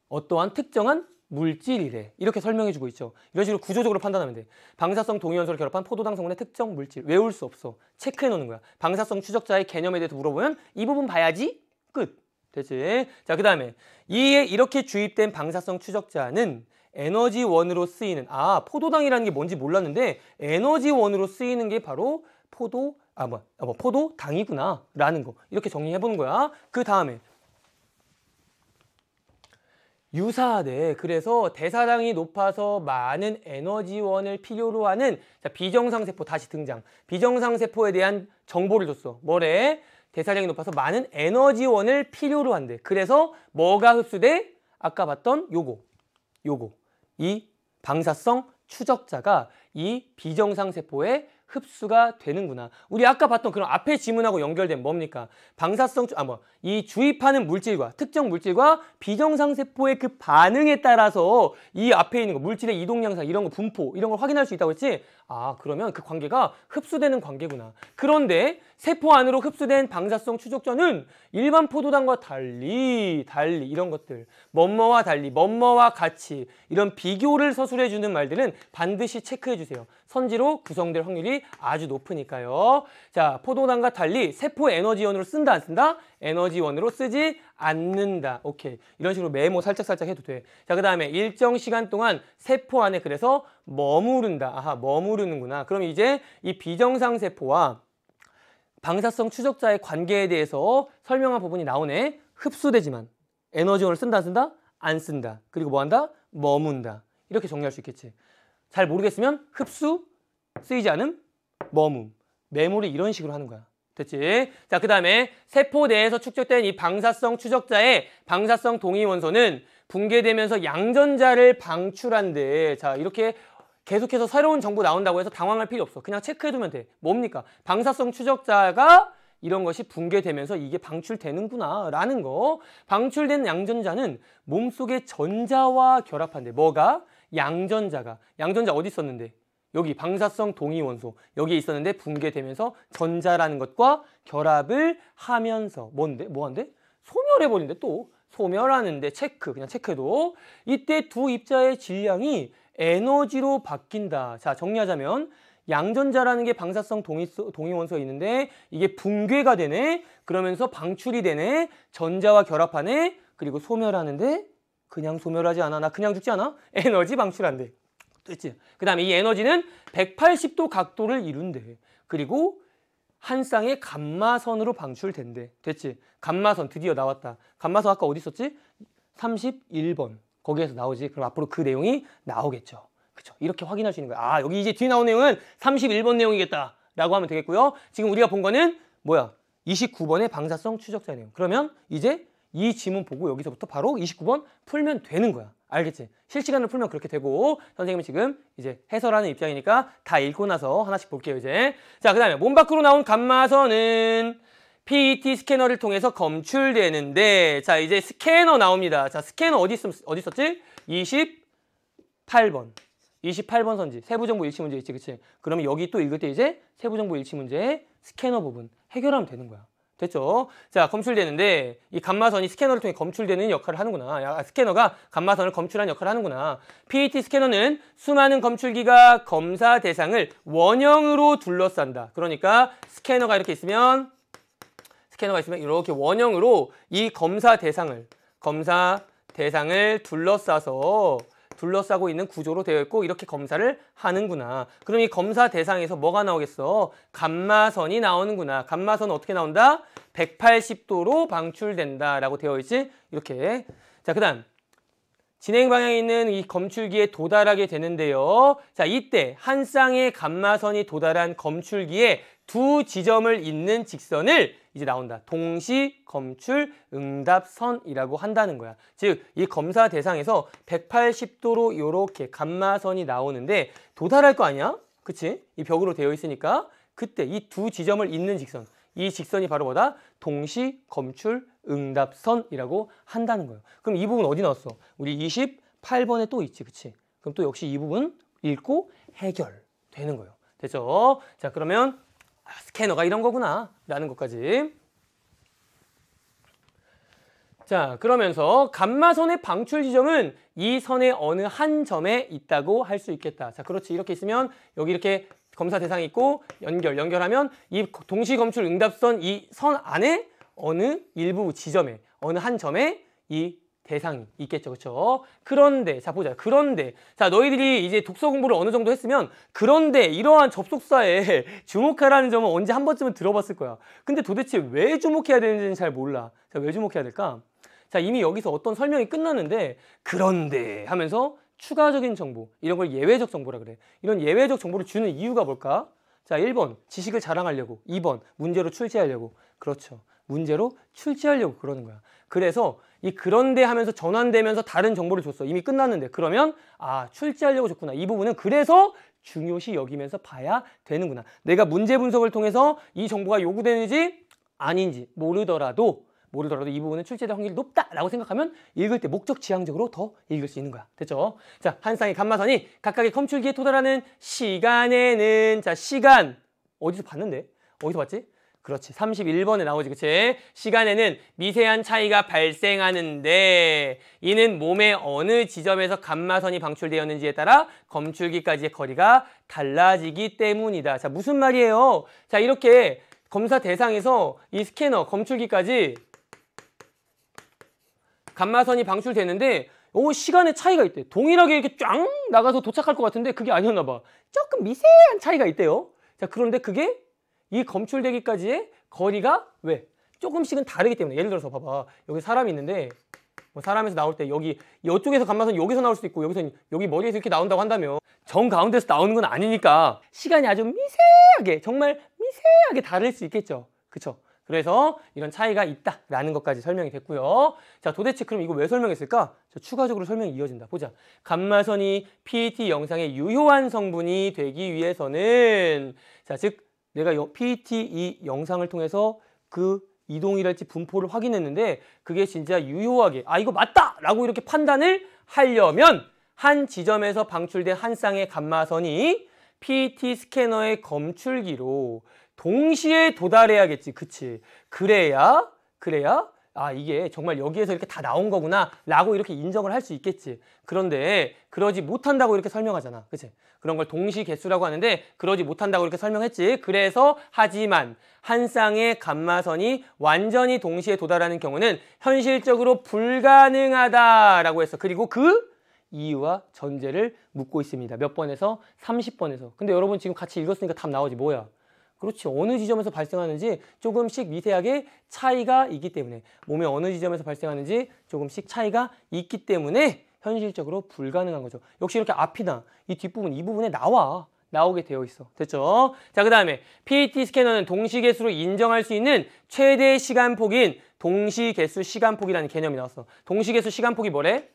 어떠한 특정한 물질이래. 이렇게 설명해주고 있죠. 이런 식으로 구조적으로 판단하면 돼. 방사성 동위원소를 결합한 포도당 성분의 특정 물질. 외울 수 없어. 체크해놓는 거야. 방사성 추적자의 개념에 대해서 물어보면 이 부분 봐야지. 끝. 됐지? 자, 그 다음에 이에 이렇게 주입된 방사성 추적자는 에너지원으로 쓰이는 아, 포도당이라는 게 뭔지 몰랐는데 에너지원으로 쓰이는 게 바로 포도 아, 뭐, 아, 뭐 포도당이구나 라는 거 이렇게 정리해보는 거야. 그 다음에 유사하대. 그래서 대사량이 높아서 많은 에너지원을 필요로 하는 자, 비정상세포 다시 등장. 비정상세포에 대한 정보를 줬어. 뭐래? 대사량이 높아서 많은 에너지원을 필요로 한대. 그래서 뭐가 흡수돼? 아까 봤던 요거. 요거. 이 방사성 추적자가 이 비정상세포에 흡수가 되는구나. 우리 아까 봤던 그런 앞에 지문하고 연결된 뭡니까? 방사성 아 뭐 이 주입하는 물질과 특정 물질과 비정상 세포의 그 반응에 따라서 이 앞에 있는 거 물질의 이동 양상 이런 거 분포 이런 걸 확인할 수 있다고 했지? 아 그러면 그 관계가 흡수되는 관계구나. 그런데 세포 안으로 흡수된 방사성 추적전은 일반 포도당과 달리 달리 이런 것들 멍뭐와 달리 멍뭐와 같이 이런 비교를 서술해주는 말들은 반드시 체크해주세요. 선지로 구성될 확률이 아주 높으니까요. 자 포도당과 달리 세포 에너지원으로 쓴다 안 쓴다? 에너지원으로 쓰지 않는다. 오케이. 이런 식으로 메모 살짝살짝 해도 돼. 자, 그 다음에 일정 시간 동안 세포 안에 그래서 머무른다. 아하, 머무르는구나. 그럼 이제 이 비정상 세포와 방사성 추적자의 관계에 대해서 설명한 부분이 나오네. 흡수되지만 에너지원을 쓴다 안 쓴다? 안 쓴다. 그리고 뭐 한다? 머문다. 이렇게 정리할 수 있겠지. 잘 모르겠으면 흡수, 쓰이지 않음, 머문 메모를 이런 식으로 하는 거야. 됐지? 자, 그 다음에 세포 내에서 축적된 이 방사성 추적자의 방사성 동위 원소는 붕괴되면서 양전자를 방출한대. 자, 이렇게 계속해서 새로운 정보 나온다고 해서 당황할 필요 없어. 그냥 체크해두면 돼. 뭡니까? 방사성 추적자가 이런 것이 붕괴되면서 이게 방출되는구나 라는 거. 방출된 양전자는 몸속의 전자와 결합한대. 뭐가? 양전자가. 양전자 어디 있었는데? 여기 방사성 동위 원소 여기 있었는데 붕괴되면서 전자라는 것과 결합을 하면서 뭔데 뭐한데 소멸해 버린데 또 소멸하는데 체크 그냥 체크해도 이때 두 입자의 질량이 에너지로 바뀐다. 자 정리하자면 양전자라는 게 방사성 동위원소에 동위 있는데 이게 붕괴가 되네 그러면서 방출이 되네 전자와 결합하네 그리고 소멸하는데 그냥 소멸하지 않아 나 그냥 죽지 않아 에너지 방출한대 그렇지? 그 다음에 이 에너지는 180도 각도를 이룬대. 그리고 한 쌍의 감마선으로 방출된대. 됐지? 감마선 드디어 나왔다. 감마선 아까 어디 있었지? 31번. 거기에서 나오지. 그럼 앞으로 그 내용이 나오겠죠. 그렇죠? 이렇게 확인할 수 있는 거야. 아, 여기 이제 뒤에 나온 내용은 31번 내용이겠다. 라고 하면 되겠고요. 지금 우리가 본 거는 뭐야? 29번의 방사성 추적자 내용. 그러면 이제 이 지문 보고 여기서부터 바로 29번 풀면 되는 거야. 알겠지? 실시간으로 풀면 그렇게 되고 선생님은 지금 이제 해설하는 입장이니까 다 읽고 나서 하나씩 볼게요 이제 자그 다음에 몸 밖으로 나온 감마선은 PET 스캐너를 통해서 검출되는데 자 이제 스캐너 나옵니다 자 스캐너 어디, 있, 어디 있었지? 28번 28번 선지 세부정보 일치 문제 있지 그치? 그러면 여기 또 읽을 때 이제 세부정보 일치 문제 스캐너 부분 해결하면 되는 거야 됐죠? 자, 검출되는데 이 감마선이 스캐너를 통해 검출되는 역할을 하는구나. 야, 아, 스캐너가 감마선을 검출하는 역할을 하는구나. PET 스캐너는 수많은 검출기가 검사 대상을 원형으로 둘러싼다. 그러니까 스캐너가 이렇게 있으면 스캐너가 있으면 이렇게 원형으로 이 검사 대상을 검사 대상을 둘러싸서 둘러싸고 있는 구조로 되어 있고 이렇게 검사를 하는구나. 그럼 이 검사 대상에서 뭐가 나오겠어? 감마선이 나오는구나. 감마선 어떻게 나온다? 180도로 방출된다라고 되어 있지? 이렇게. 자, 그다음 진행 방향에 있는 이 검출기에 도달하게 되는데요. 자, 이때 한 쌍의 감마선이 도달한 검출기에 두 지점을 잇는 직선을 이제 나온다. 동시 검출 응답선이라고 한다는 거야. 즉 이 검사 대상에서 180도로 이렇게 감마선이 나오는데 도달할 거 아니야? 그치? 이 벽으로 되어 있으니까 그때 이 두 지점을 잇는 직선 이 직선이 바로 뭐다? 동시 검출 응답선이라고 한다는 거예요. 그럼 이 부분 어디 나왔어? 우리 28번에 또 있지 그치? 그럼 또 역시 이 부분 읽고 해결되는 거예요. 됐죠? 자 그러면 아, 스캐너가 이런 거구나 라는 것까지 자 그러면서 감마선의 방출 지점은 이 선의 어느 한 점에 있다고 할 수 있겠다 자 그렇지 이렇게 있으면 여기 이렇게 검사 대상이 있고 연결 연결하면 이 동시 검출 응답선 이 선 안에 어느 일부 지점에 어느 한 점에 이 대상이 있겠죠. 그렇죠? 그런데 자 보자. 그런데 자 너희들이 이제 독서 공부를 어느 정도 했으면 그런데 이러한 접속사에 주목하라는 점은 언제 한 번쯤은 들어봤을 거야. 근데 도대체 왜 주목해야 되는지는 잘 몰라. 자 왜 주목해야 될까? 자 이미 여기서 어떤 설명이 끝났는데 그런데 하면서 추가적인 정보 이런 걸 예외적 정보라 그래. 이런 예외적 정보를 주는 이유가 뭘까? 자 1번 지식을 자랑하려고 2번 문제로 출제하려고 그렇죠. 문제로 출제하려고 그러는 거야. 그래서 이 그런데 하면서 전환되면서 다른 정보를 줬어. 이미 끝났는데 그러면 아 출제하려고 줬구나. 이 부분은 그래서 중요시 여기면서 봐야 되는구나. 내가 문제 분석을 통해서 이 정보가 요구되는지 아닌지 모르더라도 모르더라도 이 부분은 출제될 확률이 높다라고 생각하면 읽을 때 목적 지향적으로 더 읽을 수 있는 거야. 됐죠? 자, 한 쌍의 감마선이 각각의 검출기에 토달하는 시간에는 자, 시간 어디서 봤는데? 어디서 봤지? 그렇지. 31번에 나오지. 그치? 시간에는 미세한 차이가 발생하는데 이는 몸의 어느 지점에서 감마선이 방출되었는지에 따라 검출기까지의 거리가 달라지기 때문이다. 자, 무슨 말이에요? 자, 이렇게 검사 대상에서 이 스캐너, 검출기까지 감마선이 방출되는데 오 시간의 차이가 있대. 동일하게 이렇게 쫙 나가서 도착할 것 같은데 그게 아니었나 봐. 조금 미세한 차이가 있대요. 자, 그런데 그게 이 검출되기까지의 거리가 왜? 조금씩은 다르기 때문에 예를 들어서 봐봐 여기 사람이 있는데 뭐 사람에서 나올 때 여기 이쪽에서 감마선 여기서 나올 수도 있고 여기서 여기 머리에서 이렇게 나온다고 한다면 정 가운데서 나오는 건 아니니까 시간이 아주 미세하게 정말 미세하게 다를 수 있겠죠 그쵸? 그래서 이런 차이가 있다라는 것까지 설명이 됐고요. 자, 도대체 그럼 이거 왜 설명했을까? 저 추가적으로 설명이 이어진다. 보자. 감마선이 PET 영상의 유효한 성분이 되기 위해서는 자, 즉 내가 PET 이 영상을 통해서 그 이동이랄지 분포를 확인했는데 그게 진짜 유효하게 아 이거 맞다! 라고 이렇게 판단을 하려면 한 지점에서 방출된 한 쌍의 감마선이 PET 스캐너의 검출기로 동시에 도달해야겠지 그치 그래야 그래야 아 이게 정말 여기에서 이렇게 다 나온 거구나 라고 이렇게 인정을 할 수 있겠지 그런데 그러지 못한다고 이렇게 설명하잖아 그치 그런 걸 동시 개수라고 하는데 그러지 못한다고 이렇게 설명했지. 그래서 하지만 한 쌍의 감마선이 완전히 동시에 도달하는 경우는 현실적으로 불가능하다라고 했어. 그리고 그 이유와 전제를 묻고 있습니다. 몇 번에서? 30번에서. 근데 여러분 지금 같이 읽었으니까 답 나오지 뭐야? 그렇지 어느 지점에서 발생하는지 조금씩 미세하게 차이가 있기 때문에 몸의 어느 지점에서 발생하는지 조금씩 차이가 있기 때문에 현실적으로 불가능한 거죠. 역시 이렇게 앞이나 이 뒷부분 이 부분에 나와 나오게 되어 있어. 됐죠? 자, 그 다음에 PAT 스캐너는 동시 개수로 인정할 수 있는 최대 시간 폭인 동시 개수 시간 폭이라는 개념이 나왔어. 동시 개수 시간 폭이 뭐래?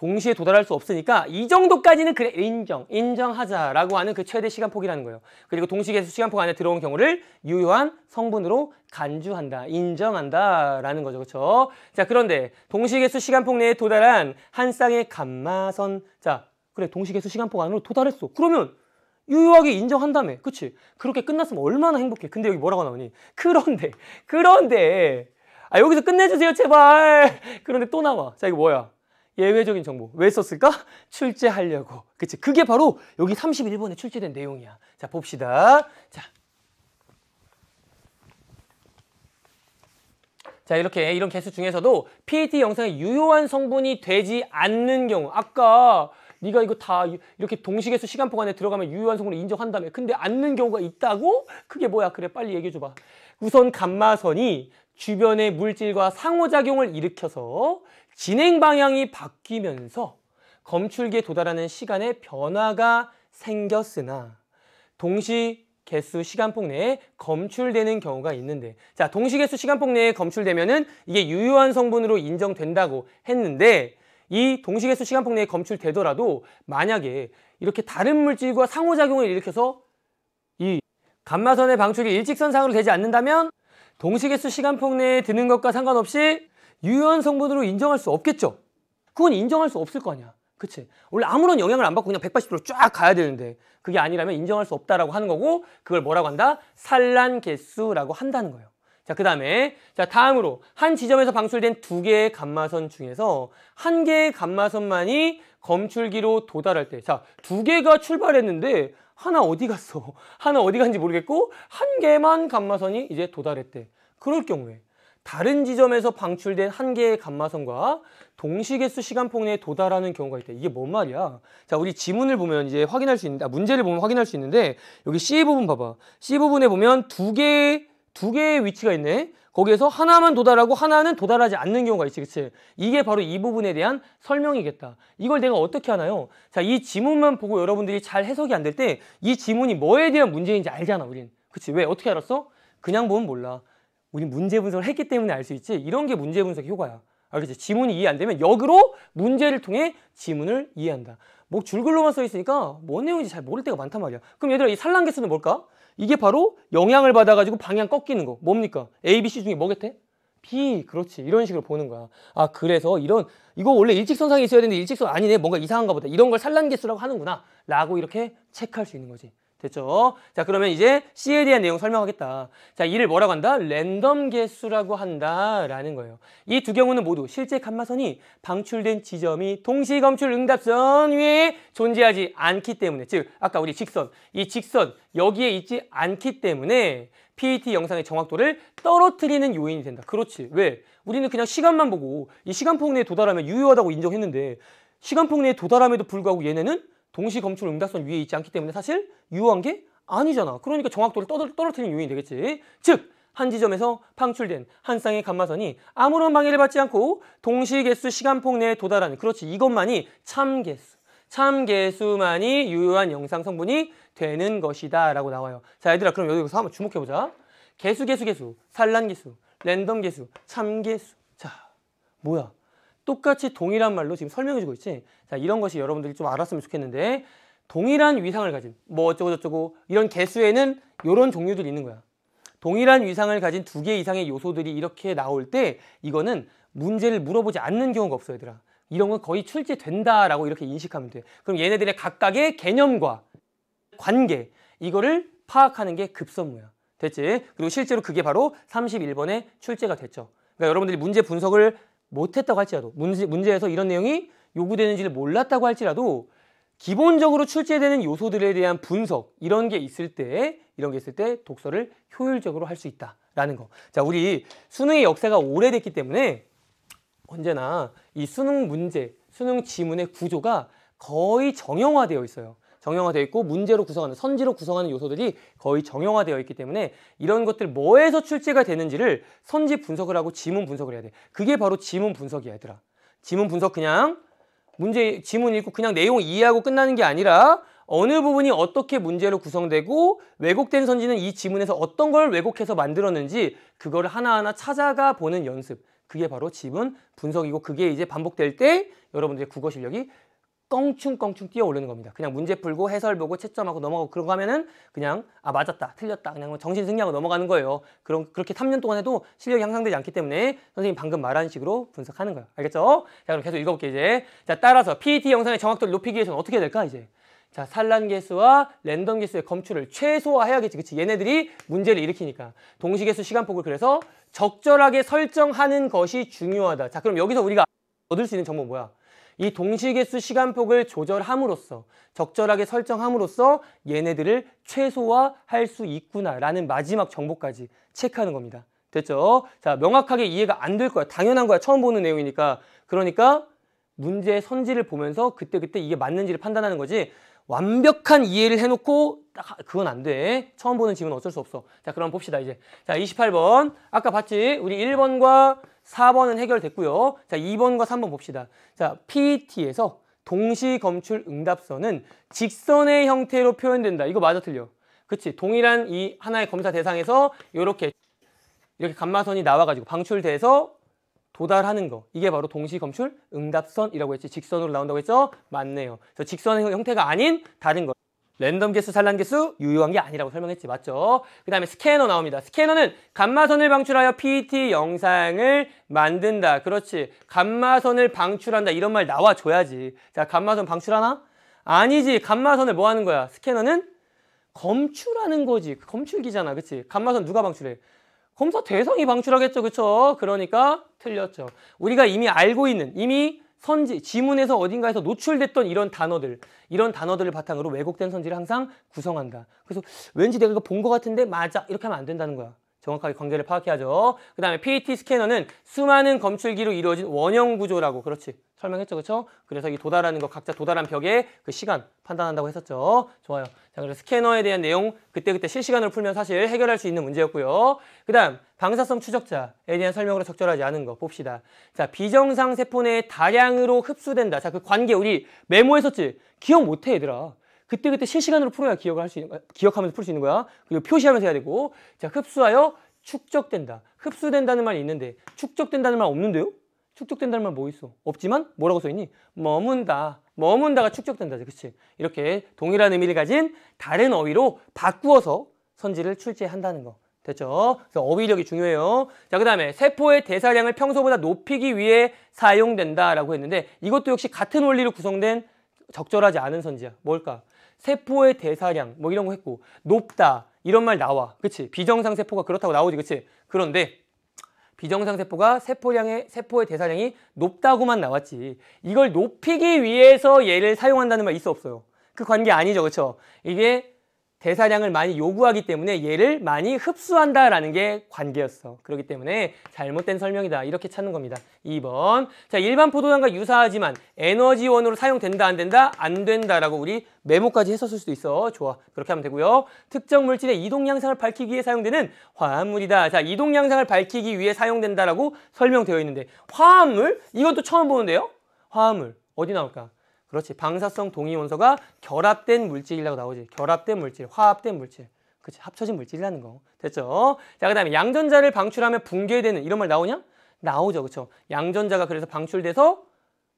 동시에 도달할 수 없으니까 이 정도까지는 그래 인정, 인정하자라고 하는 그 최대 시간 폭이라는 거예요. 그리고 동시계수 시간폭 안에 들어온 경우를 유효한 성분으로 간주한다, 인정한다라는 거죠. 그렇죠? 자, 그런데 동시계수 시간폭 내에 도달한 한 쌍의 감마선 자, 그래 동시계수 시간폭 안으로 도달했어. 그러면 유효하게 인정한다며. 그치? 그렇게 끝났으면 얼마나 행복해. 근데 여기 뭐라고 나오니? 그런데, 그런데, 아, 여기서 끝내주세요, 제발. 그런데 또 나와. 자, 이거 뭐야? 예외적인 정보. 왜 썼을까? 출제하려고. 그치? 그게 바로 여기 31번에 출제된 내용이야. 자, 봅시다. 자. 자, 이렇게 이런 개수 중에서도 PAT 영상에 유효한 성분이 되지 않는 경우. 아까 네가 이거 다 이렇게 동시계수 시간폭 안에 들어가면 유효한 성분을 인정한다며. 근데 않는 경우가 있다고? 그게 뭐야? 그래, 빨리 얘기해줘봐. 우선 감마선이 주변의 물질과 상호작용을 일으켜서 진행 방향이 바뀌면서 검출기에 도달하는 시간에 변화가 생겼으나 동시 개수 시간폭 내에 검출되는 경우가 있는데 자 동시 개수 시간폭 내에 검출되면은 이게 유효한 성분으로 인정된다고 했는데 이 동시 개수 시간폭 내에 검출되더라도 만약에 이렇게 다른 물질과 상호작용을 일으켜서 이 감마선의 방출이 일직선상으로 되지 않는다면 동시개수 시간폭 내에 드는 것과 상관없이 유효한 성분으로 인정할 수 없겠죠. 그건 인정할 수 없을 거 아니야. 그치? 원래 아무런 영향을 안 받고 그냥 180도로 쫙 가야 되는데 그게 아니라면 인정할 수 없다라고 하는 거고 그걸 뭐라고 한다? 산란 개수라고 한다는 거예요. 자, 그 다음에 자 다음으로 한 지점에서 방출된 두 개의 감마선 중에서 한 개의 감마선만이 검출기로 도달할 때 자, 두 개가 출발했는데 하나 어디 갔어? 하나 어디 간지 모르겠고 한 개만 감마선이 이제 도달했대. 그럴 경우에 다른 지점에서 방출된 한 개의 감마선과 동시개수 시간폭 내에 도달하는 경우가 있다. 이게 뭔 말이야? 자, 우리 지문을 보면 이제 확인할 수 있는데, 아, 문제를 보면 확인할 수 있는데, 여기 C 부분 봐봐. C 부분에 보면 두 개의, 두 개의 위치가 있네. 거기에서 하나만 도달하고 하나는 도달하지 않는 경우가 있 그치? 이게 바로 이 부분에 대한 설명이겠다. 이걸 내가 어떻게 하나요? 자, 이 지문만 보고 여러분들이 잘 해석이 안 될 때 이 지문이 뭐에 대한 문제인지 알잖아, 우린. 그치? 왜? 어떻게 알았어? 그냥 보면 몰라. 우린 문제 분석을 했기 때문에 알 수 있지. 이런 게 문제 분석 효과야. 알겠지? 지문이 이해 안 되면 역으로 문제를 통해 지문을 이해한다. 뭐 줄글로만 써 있으니까 뭔 내용인지 잘 모를 때가 많단 말이야. 그럼 얘들아 이 산란계수는 뭘까? 이게 바로 영향을 받아가지고 방향 꺾이는 거. 뭡니까? A, B, C 중에 뭐겠대? B. 그렇지. 이런 식으로 보는 거야. 아, 그래서 이런, 이거 원래 일직선상에 있어야 되는데 일직선 아니네. 뭔가 이상한가 보다. 이런 걸 산란계수라고 하는구나. 라고 이렇게 체크할 수 있는 거지. 됐죠? 자, 그러면 이제 C에 대한 내용 설명하겠다. 자, 이를 뭐라고 한다? 랜덤 개수라고 한다라는 거예요. 이 두 경우는 모두 실제 감마선이 방출된 지점이 동시 검출 응답선 위에 존재하지 않기 때문에 즉 아까 우리 직선, 이 직선 여기에 있지 않기 때문에 PET 영상의 정확도를 떨어뜨리는 요인이 된다. 그렇지. 왜? 우리는 그냥 시간만 보고 이 시간폭 내에 도달하면 유효하다고 인정했는데 시간폭 내에 도달함에도 불구하고 얘네는 동시 검출 응답선 위에 있지 않기 때문에 사실 유효한 게 아니잖아. 그러니까 정확도를 떨어뜨리는 요인이 되겠지. 즉, 한 지점에서 방출된 한 쌍의 감마선이 아무런 방해를 받지 않고 동시 개수 시간폭 내에 도달하는 그렇지 이것만이 참 개수. 참 개수만이 유효한 영상 성분이 되는 것이다 라고 나와요. 자 얘들아 그럼 여기서 한번 주목해보자. 개수 개수 개수, 산란 개수, 랜덤 개수, 참 개수. 자 뭐야 똑같이 동일한 말로 지금 설명해주고 있지. 자, 이런 것이 여러분들이 좀 알았으면 좋겠는데 동일한 위상을 가진 뭐 어쩌고 저쩌고 이런 개수에는 이런 종류들이 있는 거야. 동일한 위상을 가진 두 개 이상의 요소들이 이렇게 나올 때 이거는 문제를 물어보지 않는 경우가 없어 얘들아. 이런 건 거의 출제된다라고 이렇게 인식하면 돼. 그럼 얘네들의 각각의 개념과 관계 이거를 파악하는 게 급선무야. 됐지? 그리고 실제로 그게 바로 3 1번에 출제가 됐죠. 그러니까 여러분들이 문제 분석을 못했다고 할지라도 문제, 문제에서 이런 내용이 요구되는지를 몰랐다고 할지라도 기본적으로 출제되는 요소들에 대한 분석 이런 게 있을 때 이런 게 있을 때 독서를 효율적으로 할 수 있다라는 거. 자, 우리 수능의 역사가 오래됐기 때문에 언제나 이 수능 문제, 수능 지문의 구조가 거의 정형화되어 있어요. 정형화되어 있고 문제로 구성하는 선지로 구성하는 요소들이 거의 정형화되어 있기 때문에 이런 것들 뭐에서 출제가 되는지를 선지 분석을 하고 지문 분석을 해야 돼. 그게 바로 지문 분석이야, 얘들아. 지문 분석 그냥 문제 지문 읽고 그냥 내용 이해하고 끝나는 게 아니라 어느 부분이 어떻게 문제로 구성되고 왜곡된 선지는 이 지문에서 어떤 걸 왜곡해서 만들었는지 그걸 하나하나 찾아가 보는 연습. 그게 바로 지문 분석이고 그게 이제 반복될 때 여러분들의 국어 실력이 껑충껑충 뛰어오르는 겁니다. 그냥 문제 풀고 해설 보고 채점하고 넘어가고 그런 거 하면은 그냥 아 맞았다 틀렸다 그냥 정신 승리하고 넘어가는 거예요. 그럼 그렇게 3년 동안 해도 실력이 향상되지 않기 때문에 선생님 방금 말한 식으로 분석하는 거예요. 알겠죠? 자 그럼 계속 읽어볼게 이제 자 따라서 PET 영상의 정확도를 높이기 위해서는 어떻게 해야 될까 이제 자 산란 개수와 랜덤 개수의 검출을 최소화해야겠지 그치 얘네들이 문제를 일으키니까 동시개수 시간폭을 그래서 적절하게 설정하는 것이 중요하다. 자 그럼 여기서 우리가 얻을 수 있는 정보 뭐야? 이동시계수 시간폭을 조절함으로써 적절하게 설정함으로써 얘네들을 최소화할 수 있구나라는 마지막 정보까지 체크하는 겁니다. 됐죠? 자, 명확하게 이해가 안 될 거야. 당연한 거야. 처음 보는 내용이니까. 그러니까 문제의 선지를 보면서 그때그때 이게 맞는지를 판단하는 거지 완벽한 이해를 해놓고 그건 안 돼. 처음 보는 지문 어쩔 수 없어. 자, 그럼 봅시다, 이제. 자, 28번. 아까 봤지? 우리 1번과 4번은 해결됐고요. 자, 2번과 3번 봅시다. 자, PET에서 동시 검출 응답서는 직선의 형태로 표현된다. 이거 맞아 틀려. 그치. 동일한 이 하나의 검사 대상에서 요렇게 이렇게 감마선이 나와가지고 방출돼서 도달하는 거. 이게 바로 동시 검출 응답선이라고 했지. 직선으로 나온다고 했죠? 맞네요. 그래서 직선의 형태가 아닌 다른 거. 랜덤 개수, 산란 개수 유효한 게 아니라고 설명했지 맞죠? 그 다음에 스캐너 나옵니다. 스캐너는 감마선을 방출하여 PET 영상을 만든다. 그렇지. 감마선을 방출한다. 이런 말 나와줘야지. 자, 감마선 방출하나? 아니지. 감마선을 뭐 하는 거야? 스캐너는 검출하는 거지. 검출기잖아. 그치? 감마선 누가 방출해? 검사 대상이 방출하겠죠. 그쵸? 그러니까 틀렸죠. 우리가 이미 알고 있는, 이미 선지, 지문에서 어딘가에서 노출됐던 이런 단어들, 이런 단어들을 바탕으로 왜곡된 선지를 항상 구성한다. 그래서 왠지 내가 이거 본 것 같은데 맞아. 이렇게 하면 안 된다는 거야. 정확하게 관계를 파악해야죠. 그 다음에 PET 스캐너는 수많은 검출기로 이루어진 원형 구조라고 그렇지 설명했죠. 그렇죠? 그래서 이 도달하는 거 각자 도달한 벽에그 시간 판단한다고 했었죠. 좋아요. 자 그래서 스캐너에 대한 내용 그때그때 실시간으로 풀면 사실 해결할 수 있는 문제였고요. 그 다음 방사성 추적자에 대한 설명으로 적절하지 않은 거 봅시다. 자 비정상 세포 내에 다량으로 흡수된다. 자 그 관계 우리 메모했었지? 기억 못해 얘들아. 그때그때 실시간으로 풀어야 기억을 할 수 있는 거야. 기억하면서 풀 수 있는 거야. 그리고 표시하면서 해야 되고. 자, 흡수하여 축적된다. 흡수된다는 말이 있는데 축적된다는 말 없는데요? 축적된다는 말 뭐 있어? 없지만 뭐라고 써있니? 머문다. 머문다가 축적된다지. 그치? 이렇게 동일한 의미를 가진 다른 어휘로 바꾸어서 선지를 출제한다는 거. 됐죠? 그래서 어휘력이 중요해요. 자, 그 다음에 세포의 대사량을 평소보다 높이기 위해 사용된다라고 했는데 이것도 역시 같은 원리로 구성된 적절하지 않은 선지야. 뭘까? 세포의 대사량 뭐 이런 거 했고 높다 이런 말 나와 그치 비정상 세포가 그렇다고 나오지 그치 그런데 비정상 세포가 세포량의 세포의 대사량이 높다고만 나왔지 이걸 높이기 위해서 얘를 사용한다는 말 있어 없어요 그 관계 아니죠 그쵸 이게 대사량을 많이 요구하기 때문에 얘를 많이 흡수한다라는 게 관계였어. 그렇기 때문에 잘못된 설명이다. 이렇게 찾는 겁니다. 2번. 자, 일반 포도당과 유사하지만 에너지원으로 사용된다, 안 된다? 안 된다라고 우리 메모까지 했었을 수도 있어. 좋아. 그렇게 하면 되고요. 특정 물질의 이동 양상을 밝히기 위해 사용되는 화합물이다. 자, 이동 양상을 밝히기 위해 사용된다라고 설명되어 있는데 화합물? 이것도 처음 보는데요. 화합물. 어디 나올까? 그렇지. 방사성 동위 원소가 결합된 물질이라고 나오지. 결합된 물질, 화합된 물질. 그렇지. 합쳐진 물질이라는 거. 됐죠? 자, 그다음에 양전자를 방출하면 붕괴되는 이런 말 나오냐? 나오죠. 그렇죠? 양전자가 그래서 방출돼서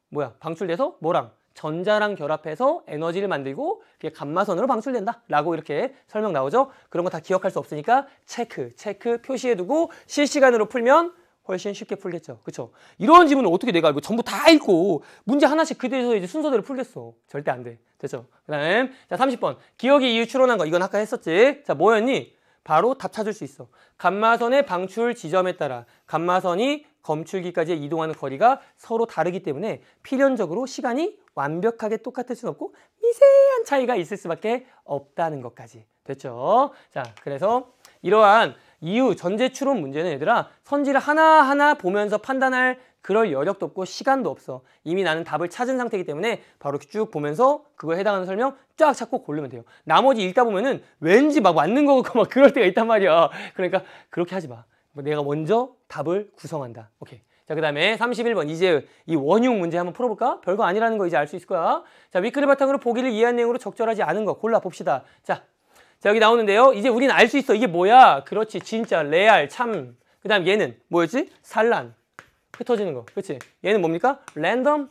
뭐야? 방출돼서 뭐랑 전자랑 결합해서 에너지를 만들고 그게 감마선으로 방출된다라고 이렇게 설명 나오죠. 그런 거 다 기억할 수 없으니까 체크, 체크 표시해 두고 실시간으로 풀면 훨씬 쉽게 풀겠죠. 그렇죠? 이런 질문을 어떻게 내가 이거 전부 다 읽고 문제 하나씩 그대로 이제 순서대로 풀겠어. 절대 안 돼. 됐죠? 그다음 자 30번 기억이 이유 추론한 거 이건 아까 했었지. 자 뭐였니? 바로 답 찾을 수 있어. 감마선의 방출 지점에 따라 감마선이 검출기까지 이동하는 거리가 서로 다르기 때문에 필연적으로 시간이 완벽하게 똑같을 수는 없고 미세한 차이가 있을 수밖에 없다는 것까지 됐죠? 자 그래서 이러한 이유, 전제 추론 문제는 얘들아 선지를 하나하나 보면서 판단할 그럴 여력도 없고 시간도 없어. 이미 나는 답을 찾은 상태이기 때문에 바로 쭉 보면서 그거에 해당하는 설명 쫙 찾고 고르면 돼요. 나머지 읽다 보면은 왠지 막 맞는 거 같고 막 그럴 때가 있단 말이야. 그러니까 그렇게 하지 마. 뭐 내가 먼저 답을 구성한다. 오케이. 자, 그 다음에 31번 이제 이 원흉 문제 한번 풀어볼까? 별거 아니라는 거 이제 알 수 있을 거야. 자, 위클을 바탕으로 보기를 이해한 내용으로 적절하지 않은 거 골라 봅시다. 자, 자 여기 나오는데요. 이제 우리는 알 수 있어. 이게 뭐야? 그렇지. 진짜 레알 참. 그 다음 얘는 뭐였지? 산란. 흩어지는 거. 그렇지. 얘는 뭡니까? 랜덤.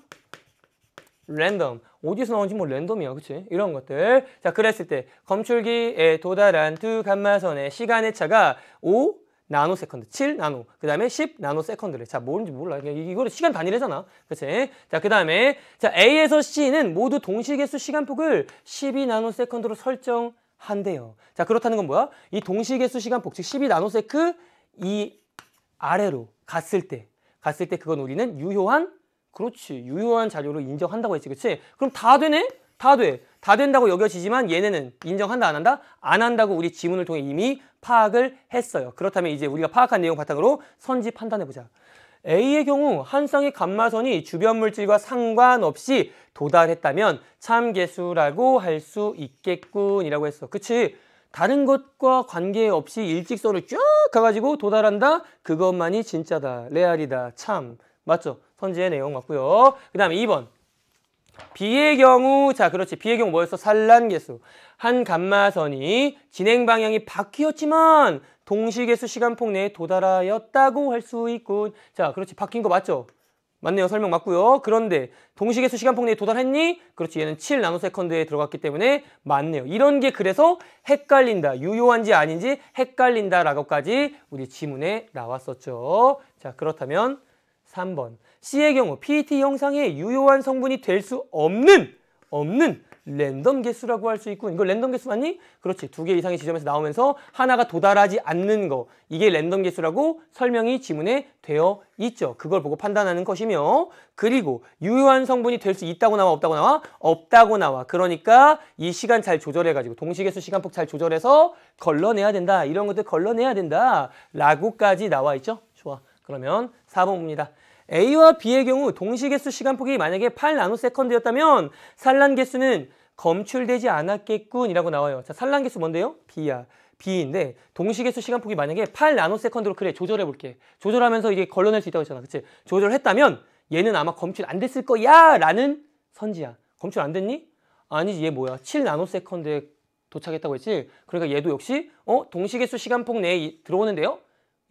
랜덤. 어디서 나온지 뭐 랜덤이야. 그치 이런 것들. 자 그랬을 때 검출기에 도달한 두 감마선의 시간의 차가 5 나노세컨드, 7 나노, 그 다음에 10 나노세컨드래. 자, 뭔지 몰라. 이거를 시간 단위래잖아. 그치? 자, 그 다음에, 자, A에서 C는 모두 동시계수 시간폭을 12 나노세컨드로 설정 한대요. 자, 그렇다는 건 뭐야? 이 동시계수 시간 복식 12 나노세크 이 아래로 갔을 때 갔을 때 그건 우리는 유효한 그렇지 유효한 자료로 인정한다고 했지 그치 그럼 다 되네? 다 돼. 다 된다고 여겨지지만 얘네는 인정한다 안 한다? 안 한다고 우리 지문을 통해 이미 파악을 했어요. 그렇다면 이제 우리가 파악한 내용 바탕으로 선지 판단해보자. A의 경우 한 쌍의 감마선이 주변 물질과 상관없이 도달했다면 참개수라고할 수 있겠군이라고 했어. 그치? 다른 것과 관계없이 일직선을 쭉 가가지고 도달한다? 그것만이 진짜다. 레알이다. 참. 맞죠? 선지의 내용 맞고요. 그 다음에 2번. B의 경우, 자, 그렇지. B의 경우 뭐였어? 산란계수. 한 감마선이 진행 방향이 바뀌었지만 동시계수 시간폭 내에 도달하였다고 할 수 있군. 자, 그렇지. 바뀐 거 맞죠? 맞네요. 설명 맞고요. 그런데 동시계수 시간폭 내에 도달했니? 그렇지. 얘는 7 나노세컨드에 들어갔기 때문에 맞네요. 이런 게 그래서 헷갈린다. 유효한지 아닌지 헷갈린다라고까지 우리 지문에 나왔었죠. 자, 그렇다면 3번. C의 경우 PET 영상에 유효한 성분이 될 수 없는 없는 랜덤 개수라고 할 수있고 이걸 랜덤 개수 맞니? 그렇지. 두 개 이상의 지점에서 나오면서 하나가 도달하지 않는 거. 이게 랜덤 개수라고 설명이 지문에 되어 있죠. 그걸 보고 판단하는 것이며 그리고 유효한 성분이 될 수 있다고 나와 없다고 나와? 없다고 나와. 그러니까 이 시간 잘 조절해가지고 동시계수 시간폭 잘 조절해서 걸러내야 된다. 이런 것들 걸러내야 된다. 라고까지 나와 있죠. 좋아. 그러면 4번 봅니다. A와 B의 경우 동시개수 시간폭이 만약에 8나노세컨드였다면 산란개수는 검출되지 않았겠군이라고 나와요. 자, 산란개수 뭔데요? B야. B인데 동시계수 시간폭이 만약에 8나노세컨드로 그래 조절해 볼게 조절하면서 이게 걸러낼 수 있다고 했잖아 그치 조절했다면 얘는 아마 검출 안 됐을 거야 라는 선지야 검출 안 됐니? 아니지 얘 뭐야 7나노세컨드에 도착했다고 했지 그러니까 얘도 역시 어 동시계수 시간폭 내에 들어오는데요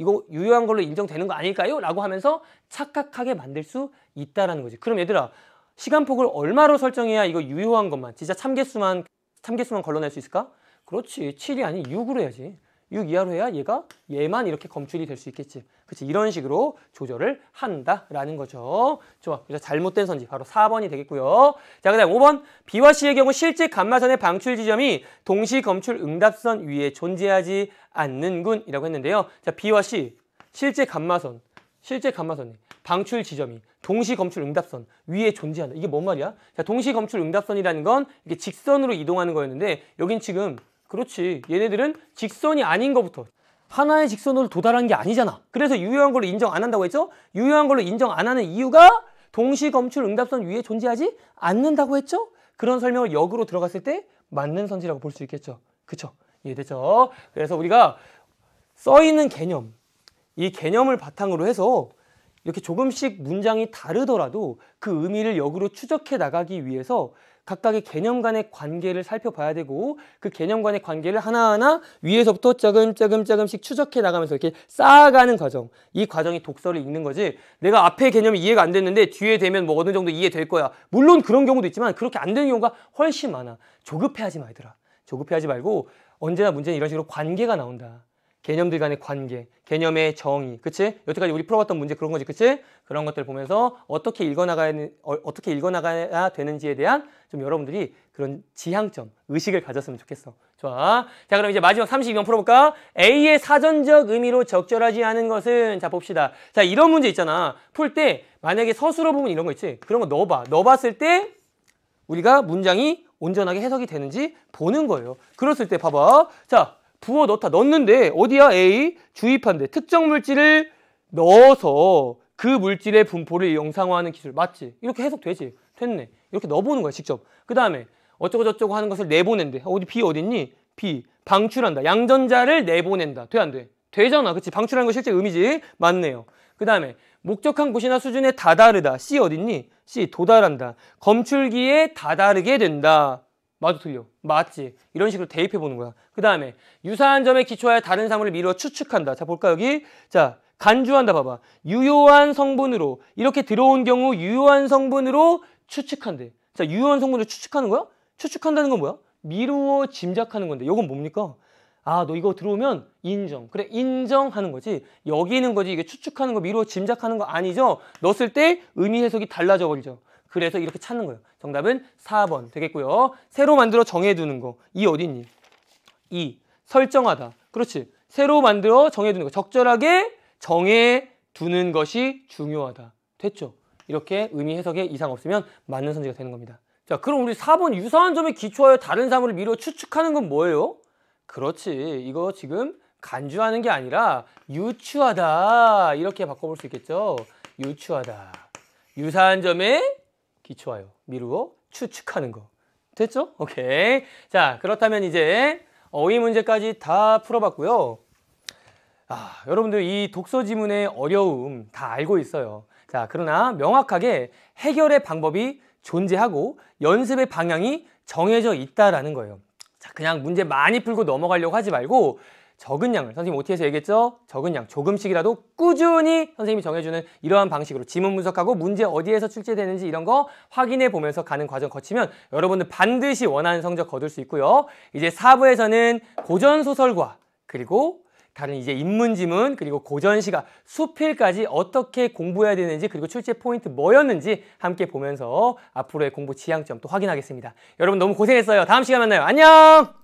이거 유효한 걸로 인정되는 거 아닐까요? 라고 하면서 착각하게 만들 수 있다라는 거지. 그럼 얘들아 시간폭을 얼마로 설정해야 이거 유효한 것만 진짜 참개수만 참개수만 걸러낼 수 있을까? 그렇지. 7이 아닌 6으로 해야지. 6 이하로 해야 얘가 얘만 이렇게 검출이 될 수 있겠지. 그렇지 이런 식으로 조절을 한다라는 거죠. 좋아. 그래서 잘못된 선지 바로 4번이 되겠고요. 자, 그다음 5번 B와 C의 경우 실제 감마선의 방출 지점이 동시 검출 응답선 위에 존재하지 않는군이라고 했는데요. 자, B와 C 실제 감마선 실제 감마선이 방출 지점이 동시 검출 응답선 위에 존재한다. 이게 뭔 말이야? 자, 동시 검출 응답선이라는 건 이게 직선으로 이동하는 거였는데 여긴 지금 그렇지 얘네들은 직선이 아닌 것부터 하나의 직선으로 도달한 게 아니잖아 그래서 유효한 걸로 인정 안 한다고 했죠? 유효한 걸로 인정 안 하는 이유가 동시검출 응답선 위에 존재하지 않는다고 했죠? 그런 설명을 역으로 들어갔을 때 맞는 선지라고 볼 수 있겠죠 그쵸? 이해되죠? 그래서 우리가 써있는 개념 이 개념을 바탕으로 해서 이렇게 조금씩 문장이 다르더라도 그 의미를 역으로 추적해 나가기 위해서 각각의 개념 간의 관계를 살펴봐야 되고 그 개념 간의 관계를 하나하나 위에서부터 짜금짜금짜금씩 추적해 나가면서 이렇게 쌓아가는 과정 이 과정이 독서를 읽는 거지 내가 앞에 개념이 이해가 안 됐는데 뒤에 되면 뭐 어느 정도 이해될 거야 물론 그런 경우도 있지만 그렇게 안 되는 경우가 훨씬 많아 조급해하지 말더라 조급해하지 말고 언제나 문제는 이런 식으로 관계가 나온다 개념들 간의 관계, 개념의 정의, 그치? 여태까지 우리 풀어봤던 문제 그런 거지, 그치? 그런 것들 보면서 어떻게 읽어나가야, 어, 떻게 읽어나가야 되는지에 대한 좀 여러분들이 그런 지향점, 의식을 가졌으면 좋겠어. 좋아. 자, 그럼 이제 마지막 32번 풀어볼까? A의 사전적 의미로 적절하지 않은 것은, 자, 봅시다. 자, 이런 문제 있잖아. 풀 때, 만약에 서술어 부분 이런 거 있지? 그런 거 넣어봐. 넣어봤을 때, 우리가 문장이 온전하게 해석이 되는지 보는 거예요. 그랬을 때 봐봐. 자, 부어 넣다 넣는데 어디야 A 주입한데 특정 물질을 넣어서 그 물질의 분포를 영상화하는 기술 맞지? 이렇게 해석되지? 됐네 이렇게 넣어보는 거야 직접 그 다음에 어쩌고저쩌고 하는 것을 내보낸대 어, 어디 B 어딨니? B 방출한다 양전자를 내보낸다 돼 안 돼? 되잖아 그치 방출하는 거 실제 의미지 맞네요 그 다음에 목적한 곳이나 수준에 다다르다 C 어딨니? C 도달한다 검출기에 다다르게 된다 맞아 틀려 맞지 이런 식으로 대입해 보는 거야 그 다음에 유사한 점에 기초하여 다른 사물을 미루어 추측한다 자 볼까 여기 자 간주한다 봐봐 유효한 성분으로 이렇게 들어온 경우 유효한 성분으로 추측한대 자 유효한 성분으로 추측하는 거야? 추측한다는 건 뭐야? 미루어 짐작하는 건데 이건 뭡니까? 아너 이거 들어오면 인정 그래 인정하는 거지 여기 있는 거지 이게 추측하는 거 미루어 짐작하는 거 아니죠? 넣었을 때 의미 해석이 달라져 버리죠 그래서 이렇게 찾는 거예요. 정답은 4번 되겠고요. 새로 만들어 정해두는 거. 이어디있니이 설정하다. 그렇지. 새로 만들어 정해두는 거. 적절하게 정해두는 것이 중요하다. 됐죠? 이렇게 의미 해석에 이상 없으면 맞는 선지가 되는 겁니다. 자, 그럼 우리 4번 유사한 점에 기초하여 다른 사물을 미뤄 추측하는 건 뭐예요? 그렇지. 이거 지금 간주하는 게 아니라 유추하다. 이렇게 바꿔볼 수 있겠죠? 유추하다. 유사한 점에 비추어요. 미루어 추측하는 거. 됐죠? 오케이. 자, 그렇다면 이제 어휘 문제까지 다 풀어봤고요. 아, 여러분들 이 독서 지문의 어려움 다 알고 있어요. 자, 그러나 명확하게 해결의 방법이 존재하고 연습의 방향이 정해져 있다라는 거예요. 자, 그냥 문제 많이 풀고 넘어가려고 하지 말고 적은 양을 선생님 OT에서 얘기했죠? 적은 양 조금씩이라도 꾸준히 선생님이 정해주는 이러한 방식으로 지문 분석하고 문제 어디에서 출제되는지 이런 거 확인해 보면서 가는 과정 거치면 여러분들 반드시 원하는 성적 거둘 수 있고요. 이제 4부에서는 고전 소설과 그리고 다른 이제 입문지문 그리고 고전시가 수필까지 어떻게 공부해야 되는지 그리고 출제 포인트 뭐였는지 함께 보면서 앞으로의 공부 지향점 또 확인하겠습니다. 여러분 너무 고생했어요. 다음 시간 만나요. 안녕!